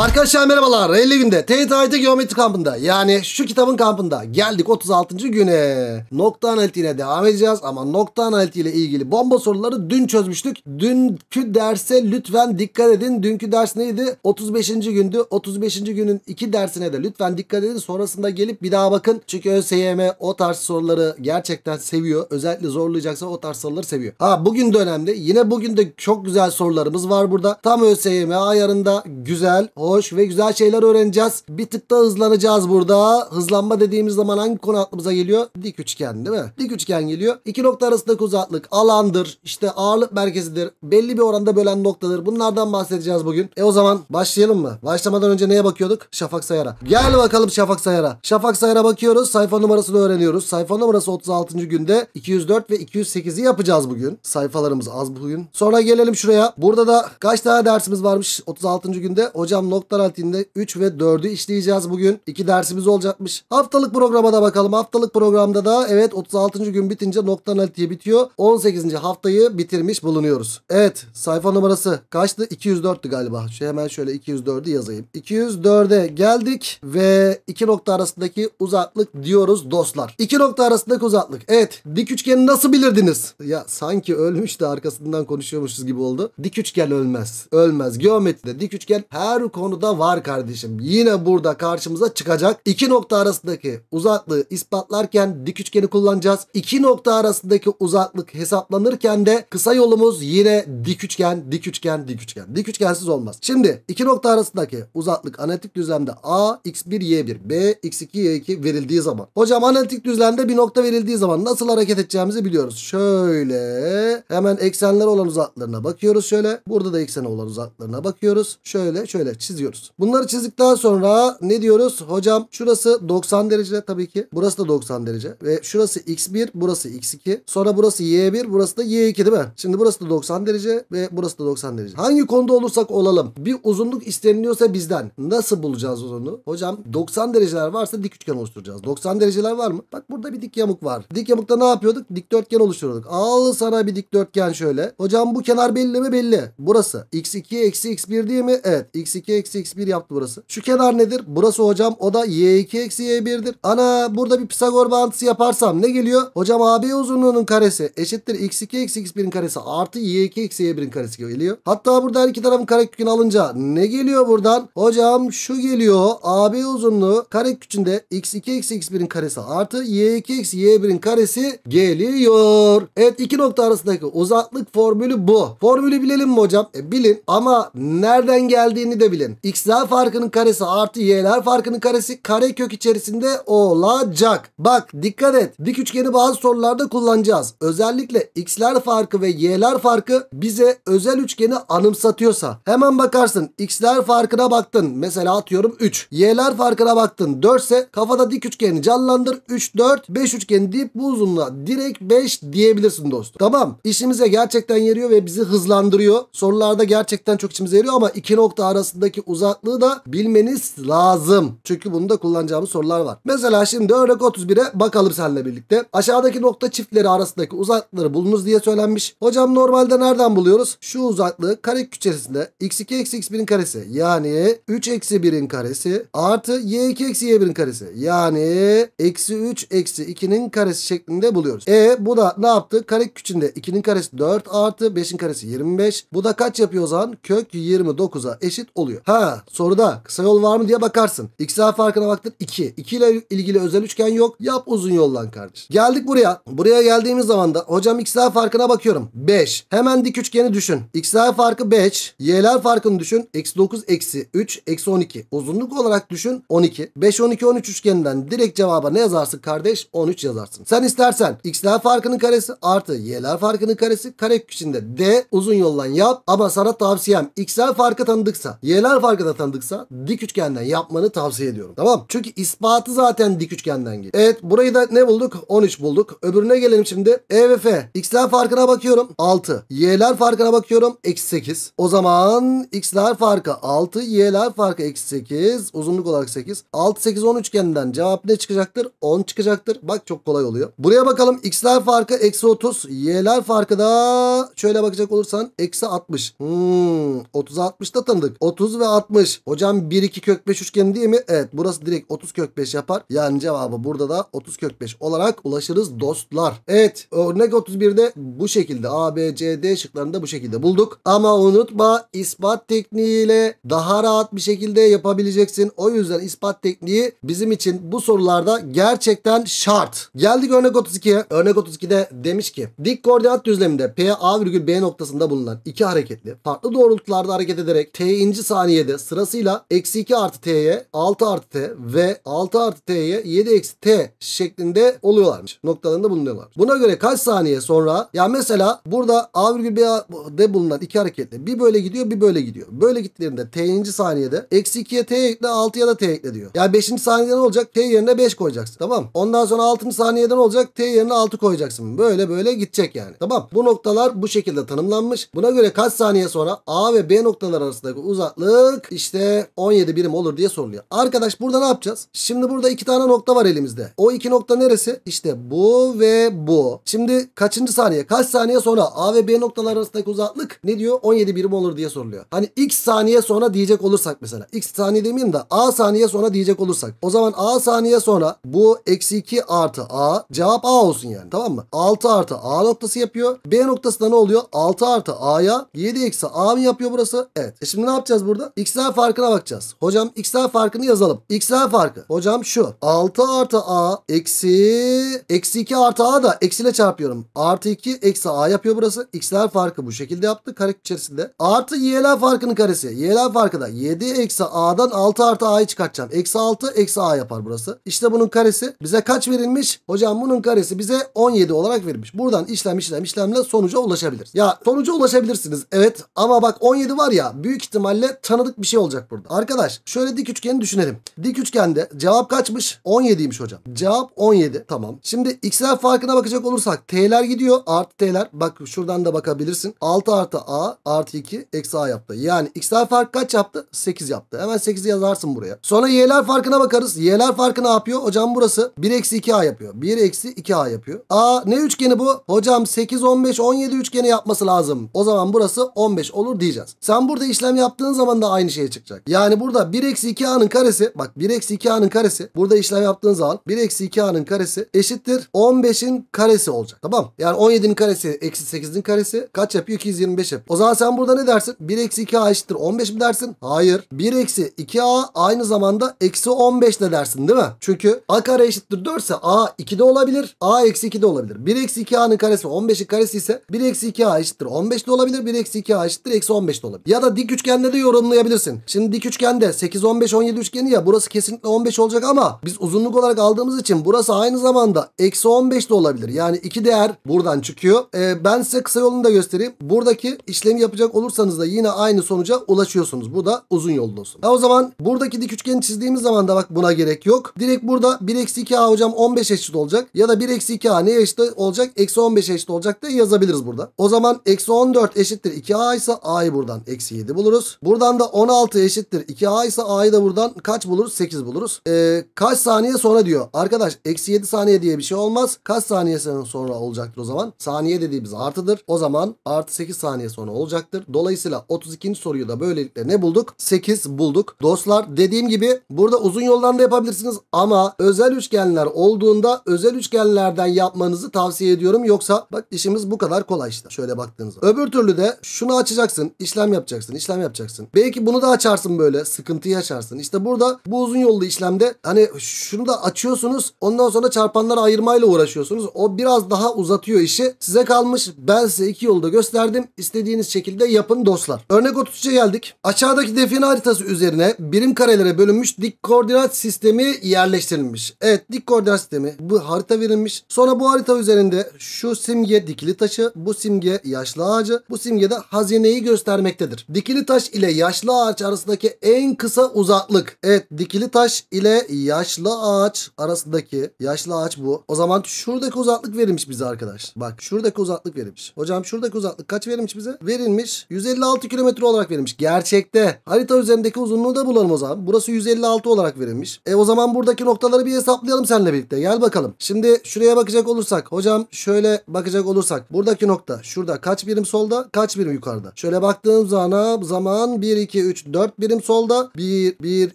Arkadaşlar merhabalar 50 günde TYT Geometri kampında yani şu kitabın kampında geldik 36. güne nokta analitiğine devam edeceğiz ama nokta analitiğiyle ilgili bomba soruları dün çözmüştük. Dünkü derse lütfen dikkat edin dünkü ders neydi 35. gündü 35. günün iki dersine de lütfen dikkat edin sonrasında gelip bir daha bakın çünkü ÖSYM o tarz soruları gerçekten seviyor özellikle zorlayacaksa o tarz soruları seviyor. Ha bugün de önemli yine bugün de çok güzel sorularımız var burada tam ÖSYM ayarında güzel o hoş ve güzel şeyler öğreneceğiz. Bir tık da hızlanacağız burada. Hızlanma dediğimiz zaman hangi konu aklımıza geliyor? Dik üçgen değil mi? Dik üçgen geliyor. İki nokta arasındaki uzaklık alandır. İşte ağırlık merkezidir. Belli bir oranda bölen noktadır. Bunlardan bahsedeceğiz bugün. E o zaman başlayalım mı? Başlamadan önce neye bakıyorduk? Şafak Sayar'a. Gel bakalım Şafak Sayar'a. Şafak Sayar'a bakıyoruz. Sayfa numarasını öğreniyoruz. Sayfa numarası 36. günde 204 ve 208'i yapacağız bugün. Sayfalarımız az bugün. Sonra gelelim şuraya. Burada da kaç tane dersimiz varmış 36. günde? Hocam notlar altinde 3 ve 4'ü işleyeceğiz bugün. 2 dersimiz olacakmış. Haftalık programa da bakalım. Haftalık programda da evet 36. gün bitince nokta analitiği bitiyor. 18. haftayı bitirmiş bulunuyoruz. Evet sayfa numarası kaçtı? 204'tü galiba. Şu hemen şöyle 204'ü yazayım. 204'e geldik ve iki nokta arasındaki uzaklık diyoruz dostlar. İki nokta arasındaki uzaklık. Evet dik üçgeni nasıl bilirdiniz? Ya sanki ölmüş de arkasından konuşuyormuşuz gibi oldu. Dik üçgen ölmez. Ölmez. Geometride dik üçgen her konuda var kardeşim. Yine burada karşımıza çıkacak. İki nokta arasındaki uzaklığı ispatlarken dik üçgeni kullanacağız. İki nokta arasındaki uzaklık hesaplanırken de kısa yolumuz yine dik üçgen, dik üçgen, dik üçgen. Dik üçgensiz olmaz. Şimdi iki nokta arasındaki uzaklık analitik düzlemde A, x1, y1, B, x2, y2 verildiği zaman. Hocam analitik düzlemde bir nokta verildiği zaman nasıl hareket edeceğimizi biliyoruz. Şöyle hemen eksenler olan uzaklarına bakıyoruz şöyle. Burada da eksen olan uzaklarına bakıyoruz. Şöyle şöyle çiziyoruz. Bunları çizdikten sonra ne diyoruz? Hocam şurası 90 derece tabii ki. Burası da 90 derece. Ve şurası x1 burası x2. Sonra burası y1 burası da y2 değil mi? Şimdi burası da 90 derece ve burası da 90 derece. Hangi konuda olursak olalım bir uzunluk isteniliyorsa bizden nasıl bulacağız uzunluğu Hocam 90 dereceler varsa dik üçgen oluşturacağız. 90 dereceler var mı? Bak burada bir dik yamuk var. Dik yamukta ne yapıyorduk? Dikdörtgen oluşturuyorduk. Al sana bir dikdörtgen şöyle. Hocam bu kenar belli mi? Belli. Burası. x2 eksi x1 değil mi? Evet. x2 eksi x1 yaptı burası. Şu kenar nedir? Burası hocam o da y2 eksi y1'dir. Ana burada bir Pisagor bağıntısı yaparsam ne geliyor? Hocam AB uzunluğunun karesi eşittir x2 eksi x1'in karesi artı y2 eksi y1'in karesi geliyor. Hatta burada her iki tarafın karekökünü alınca ne geliyor buradan? Hocam şu geliyor. AB uzunluğu karekökünde x2 eksi x1'in karesi artı y2 eksi y1'in karesi geliyor. Evet iki nokta arasındaki uzaklık formülü bu. Formülü bilelim mi hocam? E, bilin ama nereden geldiğini de bilin bakın. X'ler farkının karesi artı y'ler farkının karesi kare kök içerisinde olacak. Bak dikkat et. Dik üçgeni bazı sorularda kullanacağız. Özellikle x'ler farkı ve y'ler farkı bize özel üçgeni anımsatıyorsa hemen bakarsın. X'ler farkına baktın. Mesela atıyorum 3. Y'ler farkına baktın 4 ise kafada dik üçgeni canlandır. 3, 4, 5 üçgeni deyip bu uzunluğa direkt 5 diyebilirsin dostum. Tamam. işimize gerçekten yarıyor ve bizi hızlandırıyor. Sorularda gerçekten çok içimize yarıyor ama iki nokta arasındaki arasındaki uzaklığı da bilmeniz lazım. Çünkü bunu da kullanacağımız sorular var. Mesela şimdi örnek 31'e bakalım seninle birlikte. Aşağıdaki nokta çiftleri arasındaki uzaklıkları bulunuz diye söylenmiş. Hocam normalde nereden buluyoruz? Şu uzaklığı kare küçesinde x2 eksi x1'in karesi yani 3 eksi 1'in karesi artı y2 eksi y1'in karesi yani eksi 3 eksi 2'nin karesi şeklinde buluyoruz. E bu da ne yaptı? Kare küçüğünde 2'nin karesi 4 artı 5'in karesi 25. Bu da kaç yapıyor o zaman? Kök 29'a eşit oluyor. Ha soruda kısa yol var mı diye bakarsın. XA farkına baktın 2. 2 ile ilgili özel üçgen yok. Yap uzun yoldan kardeş. Geldik buraya. Buraya geldiğimiz zaman da hocam XA farkına bakıyorum. 5. Hemen dik üçgeni düşün. XA farkı 5. Y'ler farkını düşün. X 9 eksi 3 eksi 12. Uzunluk olarak düşün 12. 5 12 13 üçgeninden direkt cevaba ne yazarsın kardeş? 13 yazarsın. Sen istersen x'ler farkının karesi artı y'ler farkının karesi kare içinde d uzun yoldan yap. Ama sana tavsiyem x'ler farkı tanıdıksa y'ler Ara farkı tanıdıksa dik üçgenden yapmanı tavsiye ediyorum. Tamam. Çünkü ispatı zaten dik üçgenden geliyor. Evet burayı da ne bulduk? 13 bulduk. Öbürüne gelelim şimdi. E ve F. X'ler farkına bakıyorum. 6. Y'ler farkına bakıyorum. Eksi 8. O zaman X'ler farkı 6. Y'ler farkı eksi 8. Uzunluk olarak 8. 6, 8, 10 üçgeninden cevap ne çıkacaktır? 10 çıkacaktır. Bak çok kolay oluyor. Buraya bakalım. X'ler farkı eksi 30. Y'ler farkı da şöyle bakacak olursan eksi 60. Hmm, 30'a 60 da tanıdık. 30 ve 60. Hocam 1 2 kök 5 üçgeni değil mi? Evet burası direkt 30 kök 5 yapar. Yani cevabı burada da 30 kök 5 olarak ulaşırız dostlar. Evet örnek 31'de bu şekilde A, B, C, D şıklarını da bu şekilde bulduk. Ama unutma ispat tekniğiyle daha rahat bir şekilde yapabileceksin. O yüzden ispat tekniği bizim için bu sorularda gerçekten şart. Geldik örnek 32'ye. Örnek 32'de demiş ki dik koordinat düzleminde P, A virgül B noktasında bulunan iki hareketli farklı doğrultularda hareket ederek tinci saniye saniyede sırasıyla eksi 2 artı t'ye 6 artı t ve 6 artı t'ye 7 eksi t şeklinde oluyorlarmış. Noktalarında bulunuyorlar. Buna göre kaç saniye sonra ya mesela burada a virgül b'de bulunan iki hareketle bir böyle gidiyor bir böyle gidiyor. Böyle gittiklerinde t'inci saniyede eksi 2'ye t ekle ya da t ekle diyor. Yani 5. saniyede ne olacak? T yerine 5 koyacaksın. Tamam. Ondan sonra 6. ne olacak? T yerine 6 koyacaksın. Böyle böyle gidecek yani. Tamam. Bu noktalar bu şekilde tanımlanmış. Buna göre kaç saniye sonra A ve B noktalar arasındaki uzaklığı aldık. İşte 17 birim olur diye soruluyor. Arkadaş burada ne yapacağız? Şimdi burada iki tane nokta var elimizde. O iki nokta neresi? İşte bu ve bu. Şimdi kaçıncı saniye? Kaç saniye sonra A ve B noktalar arasındaki uzaklık ne diyor? 17 birim olur diye soruluyor. Hani x saniye sonra diyecek olursak mesela. X saniye demeyeyim de A saniye sonra diyecek olursak. O zaman A saniye sonra bu eksi 2 artı A cevap A olsun yani. Tamam mı? 6 artı A noktası yapıyor. B noktası da ne oluyor? 6 artı A'ya 7 eksi A mı yapıyor burası? Evet. E şimdi ne yapacağız burada? sonra x'ler farkına bakacağız. Hocam x'ler farkını yazalım. x'ler farkı. Hocam şu. 6 artı a eksi eksi 2 artı a da eksiyle çarpıyorum. Artı 2 eksi a yapıyor burası. x'ler farkı bu şekilde yaptı kare içerisinde. Artı y'ler farkının karesi. y'ler farkı da 7 eksi a'dan 6 artı a'yı çıkartacağım. Eksi 6 eksi a yapar burası. İşte bunun karesi bize kaç verilmiş? Hocam bunun karesi bize 17 olarak verilmiş. Buradan işlem işlem işlemle sonuca ulaşabiliriz. Ya sonuca ulaşabilirsiniz evet ama bak 17 var ya büyük ihtimalle tanı tanıdık bir şey olacak burada. Arkadaş şöyle dik üçgeni düşünelim. Dik üçgende cevap kaçmış? 17'ymiş hocam. Cevap 17. Tamam. Şimdi x'ler farkına bakacak olursak t'ler gidiyor. Artı t'ler. Bak şuradan da bakabilirsin. 6 artı a artı 2 eksi a yaptı. Yani x'ler fark kaç yaptı? 8 yaptı. Hemen 8'i yazarsın buraya. Sonra y'ler farkına bakarız. Y'ler farkı ne yapıyor? Hocam burası 1 eksi 2a yapıyor. 1 eksi 2a yapıyor. A ne üçgeni bu? Hocam 8, 15, 17 üçgeni yapması lazım. O zaman burası 15 olur diyeceğiz. Sen burada işlem yaptığın zaman da aynı şey çıkacak. Yani burada 1 eksi 2a'nın karesi bak 1 eksi 2a'nın karesi burada işlem yaptığın zaman 1 eksi 2a'nın karesi eşittir 15'in karesi olacak. Tamam. Yani 17'nin karesi eksi 8'in karesi kaç yapıyor? 225 yapıyor. O zaman sen burada ne dersin? 1 eksi 2a eşittir 15 mi dersin? Hayır. 1 eksi 2a aynı zamanda eksi 15 de dersin değil mi? Çünkü a kare eşittir 4 ise a 2 de olabilir. a eksi 2 de olabilir. 1 eksi 2a'nın karesi 15'in karesi ise 1 eksi 2a eşittir 15 de olabilir. 1 eksi 2a eşittir eksi 15 de olabilir. Ya da dik üçgende de yorumlayabilir koyabilirsin. Şimdi dik üçgende 8, 15, 17 üçgeni ya burası kesinlikle 15 olacak ama biz uzunluk olarak aldığımız için burası aynı zamanda eksi 15 de olabilir. Yani iki değer buradan çıkıyor. Ee, ben size kısa yolunu da göstereyim. Buradaki işlemi yapacak olursanız da yine aynı sonuca ulaşıyorsunuz. Bu da uzun yolda olsun. Ha, o zaman buradaki dik üçgeni çizdiğimiz zaman da bak buna gerek yok. Direkt burada 1 eksi 2a hocam 15 eşit olacak. Ya da 1 eksi 2a ne eşit olacak? Eksi 15 eşit olacak da yazabiliriz burada. O zaman eksi 14 eşittir 2a ise a'yı buradan eksi 7 buluruz. Buradan da 16 eşittir. 2A ise A'yı da buradan kaç buluruz? 8 buluruz. Ee, kaç saniye sonra diyor. Arkadaş eksi 7 saniye diye bir şey olmaz. Kaç saniye sonra olacaktır o zaman? Saniye dediğimiz artıdır. O zaman artı 8 saniye sonra olacaktır. Dolayısıyla 32. soruyu da böylelikle ne bulduk? 8 bulduk. Dostlar dediğim gibi burada uzun yoldan da yapabilirsiniz ama özel üçgenler olduğunda özel üçgenlerden yapmanızı tavsiye ediyorum. Yoksa bak işimiz bu kadar kolay işte. Şöyle baktığınızda. Öbür türlü de şunu açacaksın. işlem yapacaksın. işlem yapacaksın. Belki belki bunu da açarsın böyle. Sıkıntıyı açarsın. İşte burada bu uzun yollu işlemde hani şunu da açıyorsunuz. Ondan sonra çarpanları ayırmayla uğraşıyorsunuz. O biraz daha uzatıyor işi. Size kalmış. Ben size iki yolda gösterdim. İstediğiniz şekilde yapın dostlar. Örnek 33'e geldik. Aşağıdaki define haritası üzerine birim karelere bölünmüş dik koordinat sistemi yerleştirilmiş. Evet dik koordinat sistemi. Bu harita verilmiş. Sonra bu harita üzerinde şu simge dikili taşı, bu simge yaşlı ağacı, bu simge de hazineyi göstermektedir. Dikili taş ile yaşlı yaşlı ağaç arasındaki en kısa uzaklık. Evet dikili taş ile yaşlı ağaç arasındaki yaşlı ağaç bu. O zaman şuradaki uzaklık verilmiş bize arkadaş. Bak şuradaki uzaklık verilmiş. Hocam şuradaki uzaklık kaç verilmiş bize? Verilmiş 156 kilometre olarak verilmiş. Gerçekte. Harita üzerindeki uzunluğu da bulalım o zaman. Burası 156 olarak verilmiş. E o zaman buradaki noktaları bir hesaplayalım seninle birlikte. Gel bakalım. Şimdi şuraya bakacak olursak. Hocam şöyle bakacak olursak. Buradaki nokta şurada kaç birim solda kaç birim yukarıda. Şöyle baktığım zaman zaman 1, 2, 2, 3, 4 birim solda. 1, 1,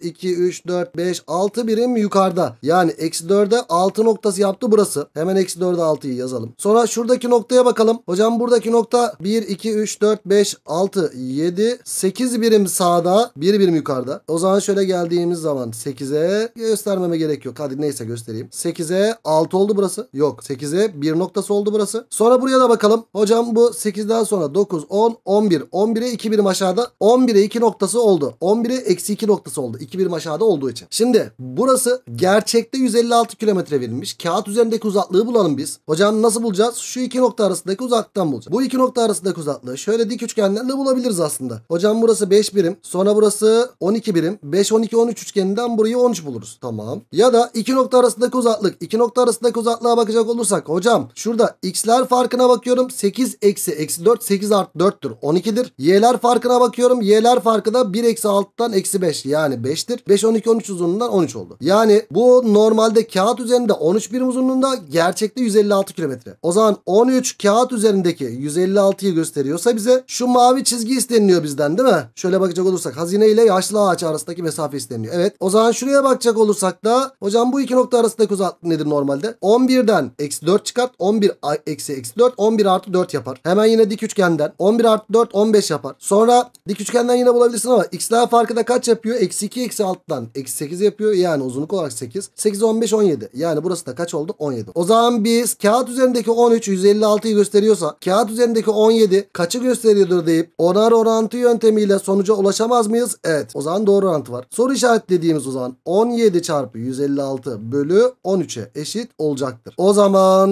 2, 3, 4, 5, 6 birim yukarıda. Yani eksi 4'e 6 noktası yaptı burası. Hemen eksi 4'e 6'yı yazalım. Sonra şuradaki noktaya bakalım. Hocam buradaki nokta 1, 2, 3, 4, 5, 6, 7, 8 birim sağda. 1 birim yukarıda. O zaman şöyle geldiğimiz zaman 8'e göstermeme gerek yok. Hadi neyse göstereyim. 8'e 6 oldu burası. Yok 8'e 1 noktası oldu burası. Sonra buraya da bakalım. Hocam bu 8'den sonra 9, 10, 11. 11'e 2 birim aşağıda. 11'e 2 noktası oldu. 11'e eksi 2 noktası oldu. 2 1 aşağıda olduğu için. Şimdi burası gerçekte 156 kilometre verilmiş. Kağıt üzerindeki uzaklığı bulalım biz. Hocam nasıl bulacağız? Şu iki nokta arasındaki uzaktan bulacağız. Bu iki nokta arasındaki uzaklığı şöyle dik üçgenlerle bulabiliriz aslında. Hocam burası 5 birim. Sonra burası 12 birim. 5, 12, 13 üçgeninden burayı 13 buluruz. Tamam. Ya da iki nokta arasındaki uzaklık. iki nokta arasındaki uzaklığa bakacak olursak. Hocam şurada x'ler farkına bakıyorum. 8 eksi eksi 4 8 artı 4'tür. 12'dir. Y'ler farkına bakıyorum. Y'ler farkına farkı da 1 eksi 6'dan eksi 5 yani 5'tir. 5 12 13 uzunluğundan 13 oldu. Yani bu normalde kağıt üzerinde 13 birim uzunluğunda gerçekte 156 kilometre. O zaman 13 kağıt üzerindeki 156'yı gösteriyorsa bize şu mavi çizgi isteniliyor bizden değil mi? Şöyle bakacak olursak hazine ile yaşlı ağaç arasındaki mesafe isteniliyor. Evet o zaman şuraya bakacak olursak da hocam bu iki nokta arasındaki uzaklık nedir normalde? 11'den eksi 4 çıkart 11 eksi eksi 4 11 artı 4 yapar. Hemen yine dik üçgenden 11 artı 4 15 yapar. Sonra dik üçgenden yine bulabiliriz bulabilirsin ama x daha farkı da kaç yapıyor? Eksi 2 eksi alttan. Eksi 8 yapıyor. Yani uzunluk olarak 8. 8 15 17. Yani burası da kaç oldu? 17. O zaman biz kağıt üzerindeki 13 156'yı gösteriyorsa kağıt üzerindeki 17 kaçı gösteriyordur deyip onar orantı yöntemiyle sonuca ulaşamaz mıyız? Evet. O zaman doğru orantı var. Soru işareti dediğimiz o zaman 17 çarpı 156 bölü 13'e eşit olacaktır. O zaman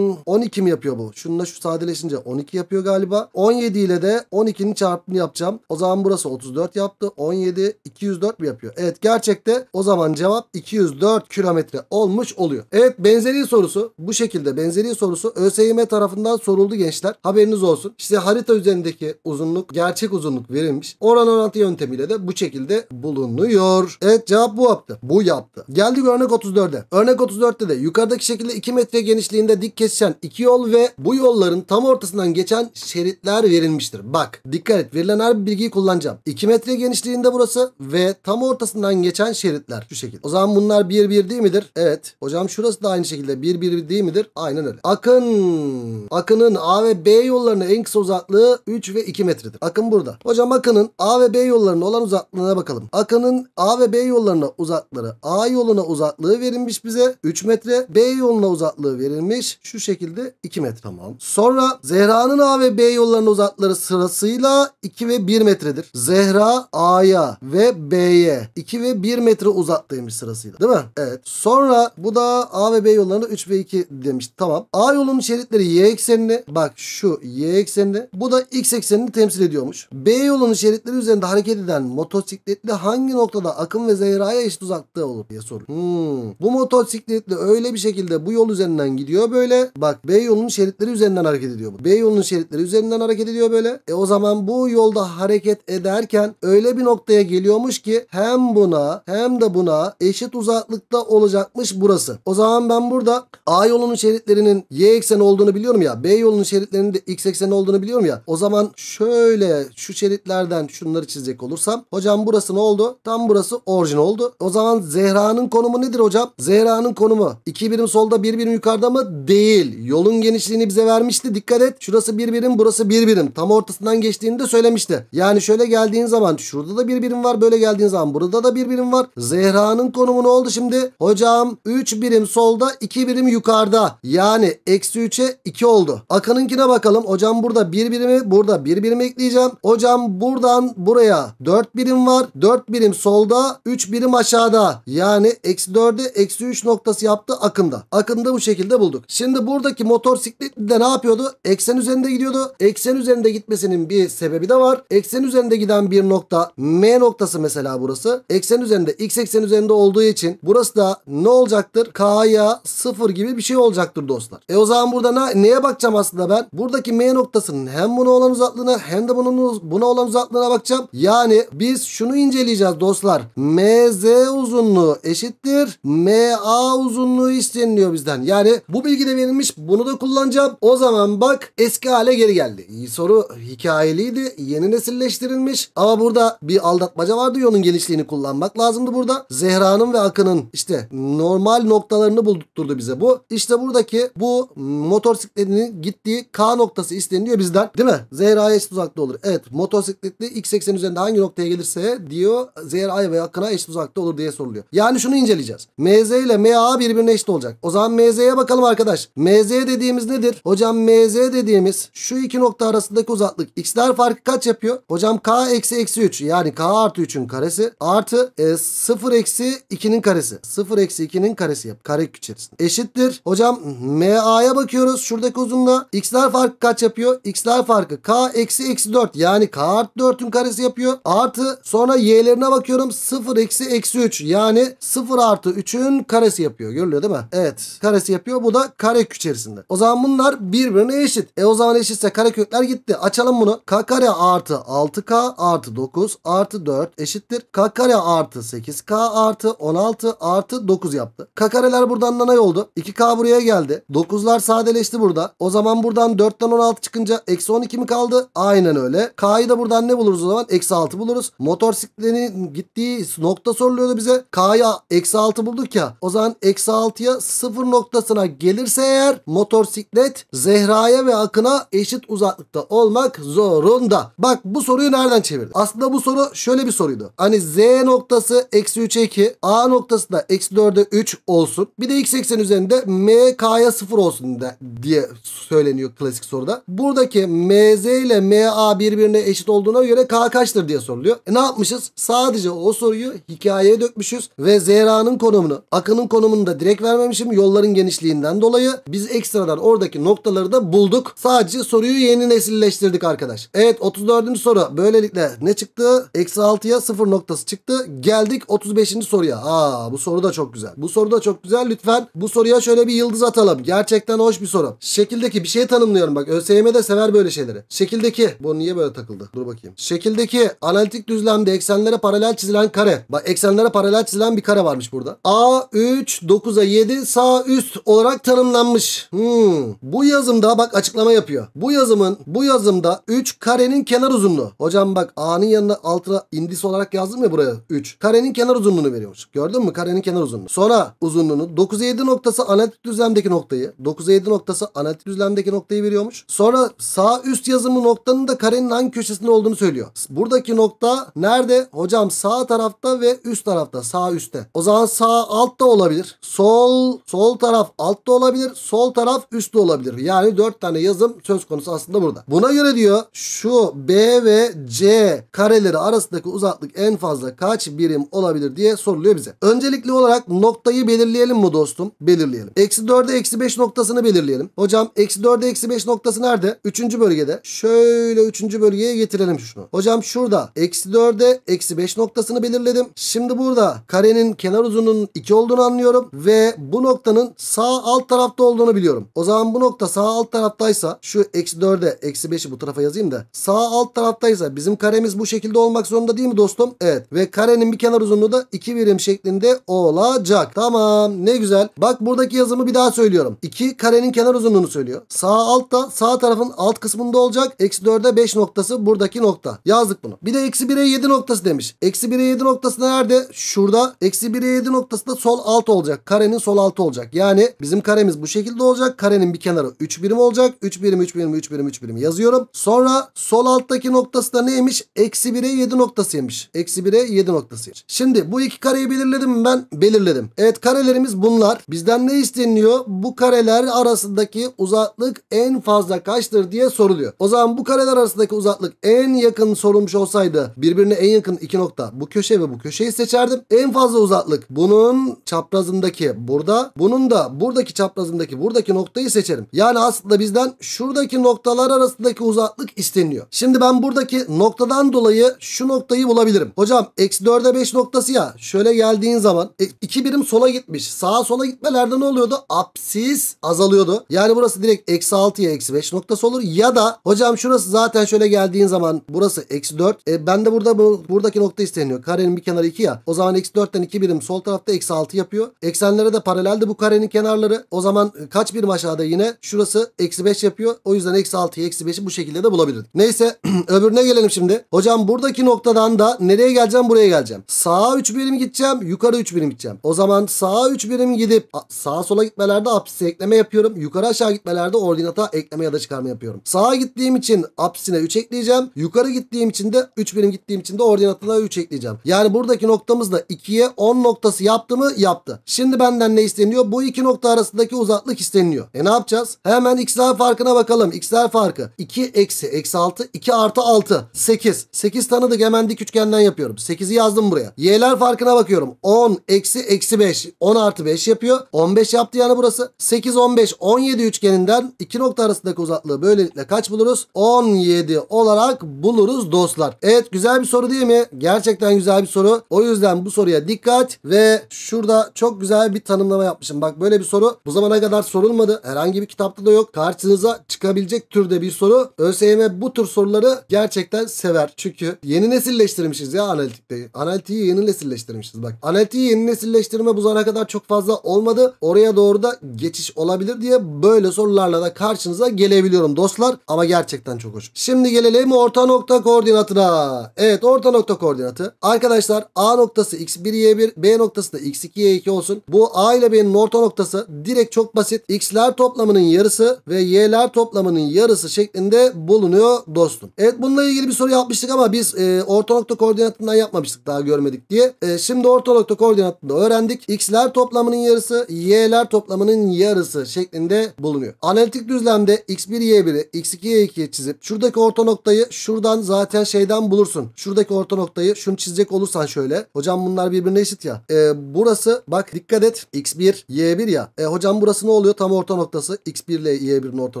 12 mi yapıyor bu? Şununla şu sadeleşince 12 yapıyor galiba. 17 ile de 12'nin çarpımını yapacağım. O zaman burası 30. 34 yaptı. 17 204 mi yapıyor? Evet gerçekte o zaman cevap 204 kilometre olmuş oluyor. Evet benzeri sorusu bu şekilde benzeri sorusu ÖSYM tarafından soruldu gençler. Haberiniz olsun. İşte harita üzerindeki uzunluk gerçek uzunluk verilmiş. Oran orantı yöntemiyle de bu şekilde bulunuyor. Evet cevap bu yaptı. Bu yaptı. Geldik örnek 34'e. Örnek 34'te de yukarıdaki şekilde 2 metre genişliğinde dik kesişen iki yol ve bu yolların tam ortasından geçen şeritler verilmiştir. Bak dikkat et verilen her bir bilgiyi kullanacağım. 2 metre genişliğinde burası ve tam ortasından geçen şeritler şu şekilde. O zaman bunlar bir bir değil midir? Evet. Hocam şurası da aynı şekilde bir bir değil midir? Aynen öyle. Akın Akın'ın A ve B yollarının en kısa uzaklığı 3 ve 2 metredir. Akın burada. Hocam Akın'ın A ve B yollarının olan uzaklığına bakalım. Akın'ın A ve B yollarına uzakları A yoluna uzaklığı verilmiş bize 3 metre. B yoluna uzaklığı verilmiş şu şekilde 2 metre. Tamam. Sonra Zehra'nın A ve B yollarının uzakları sırasıyla 2 ve 1 metredir. Zehra Zehra A'ya ve B'ye 2 ve 1 metre uzaktaymış sırasıyla. Değil mi? Evet. Sonra bu da A ve B yollarında 3 ve 2 demiş. Tamam. A yolunun şeritleri Y eksenini bak şu Y eksenini bu da X eksenini temsil ediyormuş. B yolunun şeritleri üzerinde hareket eden motosikletli hangi noktada akım ve Zehra'ya eşit uzaklığı olur diye soruyor. Hmm. Bu motosikletli öyle bir şekilde bu yol üzerinden gidiyor böyle. Bak B yolunun şeritleri üzerinden hareket ediyor. Bu. B yolunun şeritleri üzerinden hareket ediyor böyle. E o zaman bu yolda hareket ederken yaparken öyle bir noktaya geliyormuş ki hem buna hem de buna eşit uzaklıkta olacakmış burası. O zaman ben burada A yolunun şeritlerinin Y ekseni olduğunu biliyorum ya. B yolunun şeritlerinin de X ekseni olduğunu biliyorum ya. O zaman şöyle şu şeritlerden şunları çizecek olursam. Hocam burası ne oldu? Tam burası orijin oldu. O zaman Zehra'nın konumu nedir hocam? Zehra'nın konumu iki birim solda bir birim yukarıda mı? Değil. Yolun genişliğini bize vermişti. Dikkat et. Şurası bir birim burası bir birim. Tam ortasından geçtiğini de söylemişti. Yani şöyle geldi geldiğin zaman şurada da bir birim var. Böyle geldiğin zaman burada da bir birim var. Zehra'nın konumu ne oldu şimdi? Hocam 3 birim solda 2 birim yukarıda. Yani eksi 3'e 2 oldu. Akın'ınkine bakalım. Hocam burada bir birimi burada bir birim ekleyeceğim. Hocam buradan buraya 4 birim var. 4 birim solda 3 birim aşağıda. Yani eksi 4'e eksi 3 noktası yaptı Akın'da. Akın'da bu şekilde bulduk. Şimdi buradaki motor sikletli de ne yapıyordu? Eksen üzerinde gidiyordu. Eksen üzerinde gitmesinin bir sebebi de var. Eksen üzerinde giden ayrılan bir nokta M noktası mesela burası. Eksen üzerinde x eksen üzerinde olduğu için burası da ne olacaktır? K'ya 0 gibi bir şey olacaktır dostlar. E o zaman burada ne, neye bakacağım aslında ben? Buradaki M noktasının hem buna olan uzaklığına hem de bunun buna olan uzaklığına bakacağım. Yani biz şunu inceleyeceğiz dostlar. MZ uzunluğu eşittir. MA uzunluğu isteniliyor bizden. Yani bu bilgi de verilmiş. Bunu da kullanacağım. O zaman bak eski hale geri geldi. Soru hikayeliydi. Yeni nesilleştirilmiş. Ama burada bir aldatmaca vardı. Yolun genişliğini kullanmak lazımdı burada. Zehra'nın ve Akın'ın işte normal noktalarını buldurdu bize bu. İşte buradaki bu motosikletinin gittiği K noktası isteniliyor bizden. Değil mi? Zehra'ya eş uzakta olur. Evet motosikletli x80 üzerinde hangi noktaya gelirse diyor Zehra'ya ve Akın'a eş uzakta olur diye soruluyor. Yani şunu inceleyeceğiz. MZ ile MA birbirine eşit olacak. O zaman MZ'ye bakalım arkadaş. MZ dediğimiz nedir? Hocam MZ dediğimiz şu iki nokta arasındaki uzaklık. X'ler farkı kaç yapıyor? Hocam K eksi eksi 3 yani k artı 3'ün karesi artı e, 0 eksi 2'nin karesi. 0 eksi 2'nin karesi yap. Kare içerisinde. Eşittir. Hocam MA'ya bakıyoruz. Şuradaki uzunluğa x'ler farkı kaç yapıyor? x'ler farkı k eksi eksi 4 yani k artı 4'ün karesi yapıyor. Artı sonra y'lerine bakıyorum 0 eksi eksi 3 yani 0 artı 3'ün karesi yapıyor. Görülüyor değil mi? Evet. Karesi yapıyor. Bu da kare içerisinde. O zaman bunlar birbirine eşit. E o zaman eşitse kare kökler gitti. Açalım bunu. k kare artı 6k artı artı 9 artı 4 eşittir. K kare artı 8. K artı 16 artı 9 yaptı. K kareler buradan nanay oldu. 2K buraya geldi. 9'lar sadeleşti burada. O zaman buradan 4'ten 16 çıkınca eksi 12 mi kaldı? Aynen öyle. K'yı da buradan ne buluruz o zaman? Eksi 6 buluruz. Motor siklenin gittiği nokta soruluyordu bize. K'ya eksi 6 bulduk ya. O zaman eksi 6'ya 0 noktasına gelirse eğer motorsiklet Zehra'ya ve Akın'a eşit uzaklıkta olmak zorunda. Bak bu soruyu nereden çevir? çevirdim. Aslında bu soru şöyle bir soruydu. Hani z noktası eksi 3'e 2, a noktası da eksi 4'e 3 olsun. Bir de x eksen üzerinde m k'ya 0 olsun de, diye söyleniyor klasik soruda. Buradaki mz ile ma birbirine eşit olduğuna göre k kaçtır diye soruluyor. E ne yapmışız? Sadece o soruyu hikayeye dökmüşüz ve zra'nın konumunu, akının konumunu da direkt vermemişim yolların genişliğinden dolayı. Biz ekstradan oradaki noktaları da bulduk. Sadece soruyu yeni nesilleştirdik arkadaş. Evet 34. soru böylelikle ne çıktı? Eksi 6'ya 0 noktası çıktı. Geldik 35. soruya. Aa bu soru da çok güzel. Bu soru da çok güzel. Lütfen bu soruya şöyle bir yıldız atalım. Gerçekten hoş bir soru. Şekildeki bir şeyi tanımlıyorum bak. ÖSYM de sever böyle şeyleri. Şekildeki. Bu niye böyle takıldı? Dur bakayım. Şekildeki analitik düzlemde eksenlere paralel çizilen kare. Bak eksenlere paralel çizilen bir kare varmış burada. A3 9'a 7 sağ üst olarak tanımlanmış. Hmm. Bu yazımda bak açıklama yapıyor. Bu yazımın bu yazımda 3 karenin kenar uzunluğu. Hocam bak A'nın yanına altına indis olarak yazdım ya buraya 3. Karenin kenar uzunluğunu veriyormuş. Gördün mü? Karenin kenar uzunluğu. Sonra uzunluğunu 9'a 7 noktası analitik düzlemdeki noktayı. 9'a 7 noktası analitik düzlemdeki noktayı veriyormuş. Sonra sağ üst yazımı noktanın da karenin hangi köşesinde olduğunu söylüyor. Buradaki nokta nerede? Hocam sağ tarafta ve üst tarafta. Sağ üstte. O zaman sağ altta olabilir. Sol sol taraf altta olabilir. Sol taraf üstte olabilir. Yani 4 tane yazım söz konusu aslında burada. Buna göre diyor şu B ve C kareleri arasındaki uzaklık en fazla kaç birim olabilir diye soruluyor bize. Öncelikli olarak noktayı belirleyelim mi dostum? Belirleyelim. Eksi 4'e eksi 5 noktasını belirleyelim. Hocam eksi 4'e eksi 5 noktası nerede? Üçüncü bölgede. Şöyle üçüncü bölgeye getirelim şunu. Hocam şurada eksi 4'e eksi 5 noktasını belirledim. Şimdi burada karenin kenar uzunluğunun 2 olduğunu anlıyorum ve bu noktanın sağ alt tarafta olduğunu biliyorum. O zaman bu nokta sağ alt taraftaysa şu eksi 4'e eksi 5'i bu tarafa yazayım da sağ alt taraftaysa bizim kare karemiz bu şekilde olmak zorunda değil mi dostum? Evet. Ve karenin bir kenar uzunluğu da 2 birim şeklinde olacak. Tamam. Ne güzel. Bak buradaki yazımı bir daha söylüyorum. 2 karenin kenar uzunluğunu söylüyor. Sağ altta sağ tarafın alt kısmında olacak. Eksi 4'e 5 noktası buradaki nokta. Yazdık bunu. Bir de eksi 1'e 7 noktası demiş. Eksi 1'e 7 noktası nerede? Şurada. Eksi 1'e 7 noktası da sol alt olacak. Karenin sol altı olacak. Yani bizim karemiz bu şekilde olacak. Karenin bir kenarı 3 birim olacak. 3 birim 3 birim 3 birim 3 birim yazıyorum. Sonra sol alttaki noktası da neymiş? Eksi 1'e 7 noktasıymış. Eksi 1'e 7 noktasıymış. Şimdi bu iki kareyi belirledim mi ben? Belirledim. Evet karelerimiz bunlar. Bizden ne isteniyor? Bu kareler arasındaki uzaklık en fazla kaçtır diye soruluyor. O zaman bu kareler arasındaki uzaklık en yakın sorulmuş olsaydı birbirine en yakın iki nokta bu köşe ve bu köşeyi seçerdim. En fazla uzaklık bunun çaprazındaki burada. Bunun da buradaki çaprazındaki buradaki noktayı seçerim. Yani aslında bizden şuradaki noktalar arasındaki uzaklık isteniyor. Şimdi ben buradaki noktada Bundan dolayı şu noktayı bulabilirim. Hocam eksi 4'e 5 noktası ya. Şöyle geldiğin zaman 2 e, birim sola gitmiş. Sağa sola gitmelerde ne oluyordu? Apsis azalıyordu. Yani burası direkt eksi 6'ya eksi 5 noktası olur. Ya da hocam şurası zaten şöyle geldiğin zaman burası eksi 4. E, ben de burada bu, buradaki nokta isteniyor. Karenin bir kenarı 2 ya. O zaman eksi 4'ten 2 birim sol tarafta eksi 6 yapıyor. Eksenlere de paraleldi bu karenin kenarları. O zaman e, kaç birim aşağıda yine? Şurası eksi 5 yapıyor. O yüzden eksi 6'yı eksi 5'i bu şekilde de bulabilirdik. Neyse öbürüne gelelim şimdi. Hocam buradaki noktadan da nereye geleceğim buraya geleceğim. Sağa 3 birim gideceğim yukarı 3 birim gideceğim. O zaman sağa 3 birim gidip sağa sola gitmelerde apsise ekleme yapıyorum. Yukarı aşağı gitmelerde ordinata ekleme ya da çıkarma yapıyorum. Sağa gittiğim için apsisine 3 ekleyeceğim. Yukarı gittiğim için de 3 birim gittiğim için de ordinatına 3 ekleyeceğim. Yani buradaki noktamız da 2'ye 10 noktası yaptı mı? Yaptı. Şimdi benden ne isteniyor? Bu iki nokta arasındaki uzaklık isteniyor. E ne yapacağız? Hemen x'ler farkına bakalım. x'ler farkı 2 eksi eksi 6 2 artı 6 8. 8. 8 tanıdık hemen dik üçgenden yapıyorum. 8'i yazdım buraya. Y'ler farkına bakıyorum. 10 eksi eksi 5. 10 artı 5 yapıyor. 15 yaptı yani burası. 8 15 17 üçgeninden iki nokta arasındaki uzaklığı böylelikle kaç buluruz? 17 olarak buluruz dostlar. Evet güzel bir soru değil mi? Gerçekten güzel bir soru. O yüzden bu soruya dikkat ve şurada çok güzel bir tanımlama yapmışım. Bak böyle bir soru bu zamana kadar sorulmadı. Herhangi bir kitapta da yok. Karşınıza çıkabilecek türde bir soru. ÖSYM bu tür soruları gerçekten sever süper. Çünkü yeni nesilleştirmişiz ya analitikte. Analitiği yeni nesilleştirmişiz bak. Analitiği yeni nesilleştirme bu zamana kadar çok fazla olmadı. Oraya doğru da geçiş olabilir diye böyle sorularla da karşınıza gelebiliyorum dostlar. Ama gerçekten çok hoş. Şimdi gelelim orta nokta koordinatına. Evet orta nokta koordinatı. Arkadaşlar A noktası x1y1 B noktası da x2y2 olsun. Bu A ile B'nin orta noktası direkt çok basit. X'ler toplamının yarısı ve Y'ler toplamının yarısı şeklinde bulunuyor dostum. Evet bununla ilgili bir soru yapmış yapmıştık ama biz e, orta nokta koordinatından yapmamıştık daha görmedik diye. E, şimdi orta nokta koordinatını öğrendik. X'ler toplamının yarısı, Y'ler toplamının yarısı şeklinde bulunuyor. Analitik düzlemde X1, Y1'i, X2, Y2'yi çizip şuradaki orta noktayı şuradan zaten şeyden bulursun. Şuradaki orta noktayı şunu çizecek olursan şöyle. Hocam bunlar birbirine eşit ya. E, burası bak dikkat et X1, Y1 ya. E, hocam burası ne oluyor? Tam orta noktası. X1 ile Y1'in orta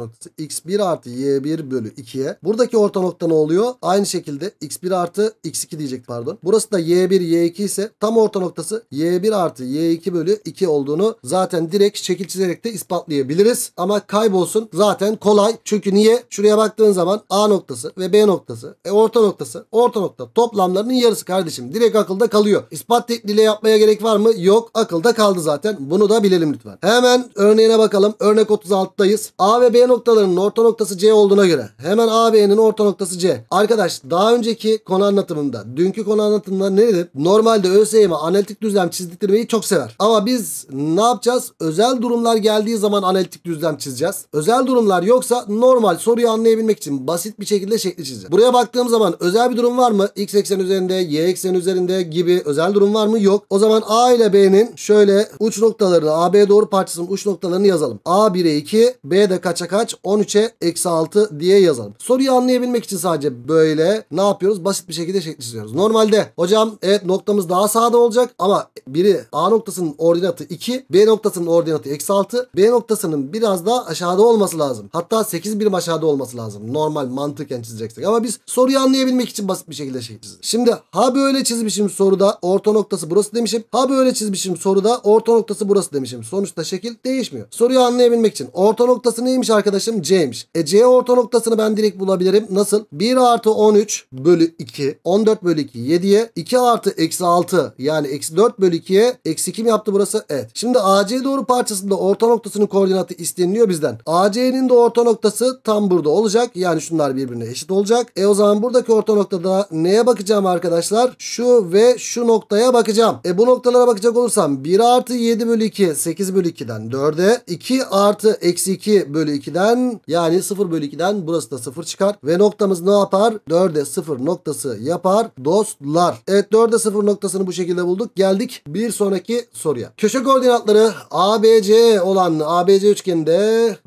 noktası. X1 artı Y1 bölü 2'ye. Buradaki orta nokta ne oluyor? Aynı şey şekilde x1 artı x2 diyecek pardon. Burası da y1 y2 ise tam orta noktası y1 artı y2 bölü 2 olduğunu zaten direkt şekil çizerek de ispatlayabiliriz. Ama kaybolsun zaten kolay. Çünkü niye? Şuraya baktığın zaman a noktası ve b noktası. E orta noktası. Orta nokta toplamlarının yarısı kardeşim. Direkt akılda kalıyor. İspat tekniğiyle yapmaya gerek var mı? Yok. Akılda kaldı zaten. Bunu da bilelim lütfen. Hemen örneğine bakalım. Örnek 36'dayız. A ve B noktalarının orta noktası C olduğuna göre. Hemen A B'nin orta noktası C. Arkadaş daha önceki konu anlatımında, dünkü konu anlatımında ne dedim? Normalde ÖSYM analitik düzlem çizdirtmeyi çok sever. Ama biz ne yapacağız? Özel durumlar geldiği zaman analitik düzlem çizeceğiz. Özel durumlar yoksa normal soruyu anlayabilmek için basit bir şekilde şekli çizeceğiz. Buraya baktığım zaman özel bir durum var mı? X eksen üzerinde, Y eksen üzerinde gibi özel durum var mı? Yok. O zaman A ile B'nin şöyle uç noktalarını, AB doğru parçasının uç noktalarını yazalım. A 1'e 2, B de kaça kaç? 13'e eksi 6 diye yazalım. Soruyu anlayabilmek için sadece böyle ne yapıyoruz? Basit bir şekilde şekli çiziyoruz. Normalde hocam evet noktamız daha sağda olacak ama biri A noktasının ordinatı 2, B noktasının ordinatı eksi 6, B noktasının biraz daha aşağıda olması lazım. Hatta 8 birim aşağıda olması lazım. Normal mantıken çizeceksek. Ama biz soruyu anlayabilmek için basit bir şekilde şey çizdik. Şimdi ha böyle çizmişim soruda orta noktası burası demişim. Ha böyle çizmişim soruda orta noktası burası demişim. Sonuçta şekil değişmiyor. Soruyu anlayabilmek için orta noktası neymiş arkadaşım? C'ymiş. E C orta noktasını ben direkt bulabilirim. Nasıl? 1 artı 13 3 bölü 2. 14 bölü 2 7'ye 2 artı eksi 6 yani eksi 4 bölü 2'ye eksi kim yaptı burası? Evet. Şimdi AC doğru parçasında orta noktasının koordinatı isteniliyor bizden. AC'nin de orta noktası tam burada olacak. Yani şunlar birbirine eşit olacak. E o zaman buradaki orta noktada neye bakacağım arkadaşlar? Şu ve şu noktaya bakacağım. E bu noktalara bakacak olursam 1 artı 7 bölü 2 8 bölü 2'den 4'e 2 artı eksi 2 bölü 2'den yani 0 bölü 2'den burası da 0 çıkar. Ve noktamız ne yapar? 4 4'e 0 noktası yapar dostlar. Evet 4'e 0 noktasını bu şekilde bulduk. Geldik bir sonraki soruya. Köşe koordinatları ABC olan ABC üçgeninde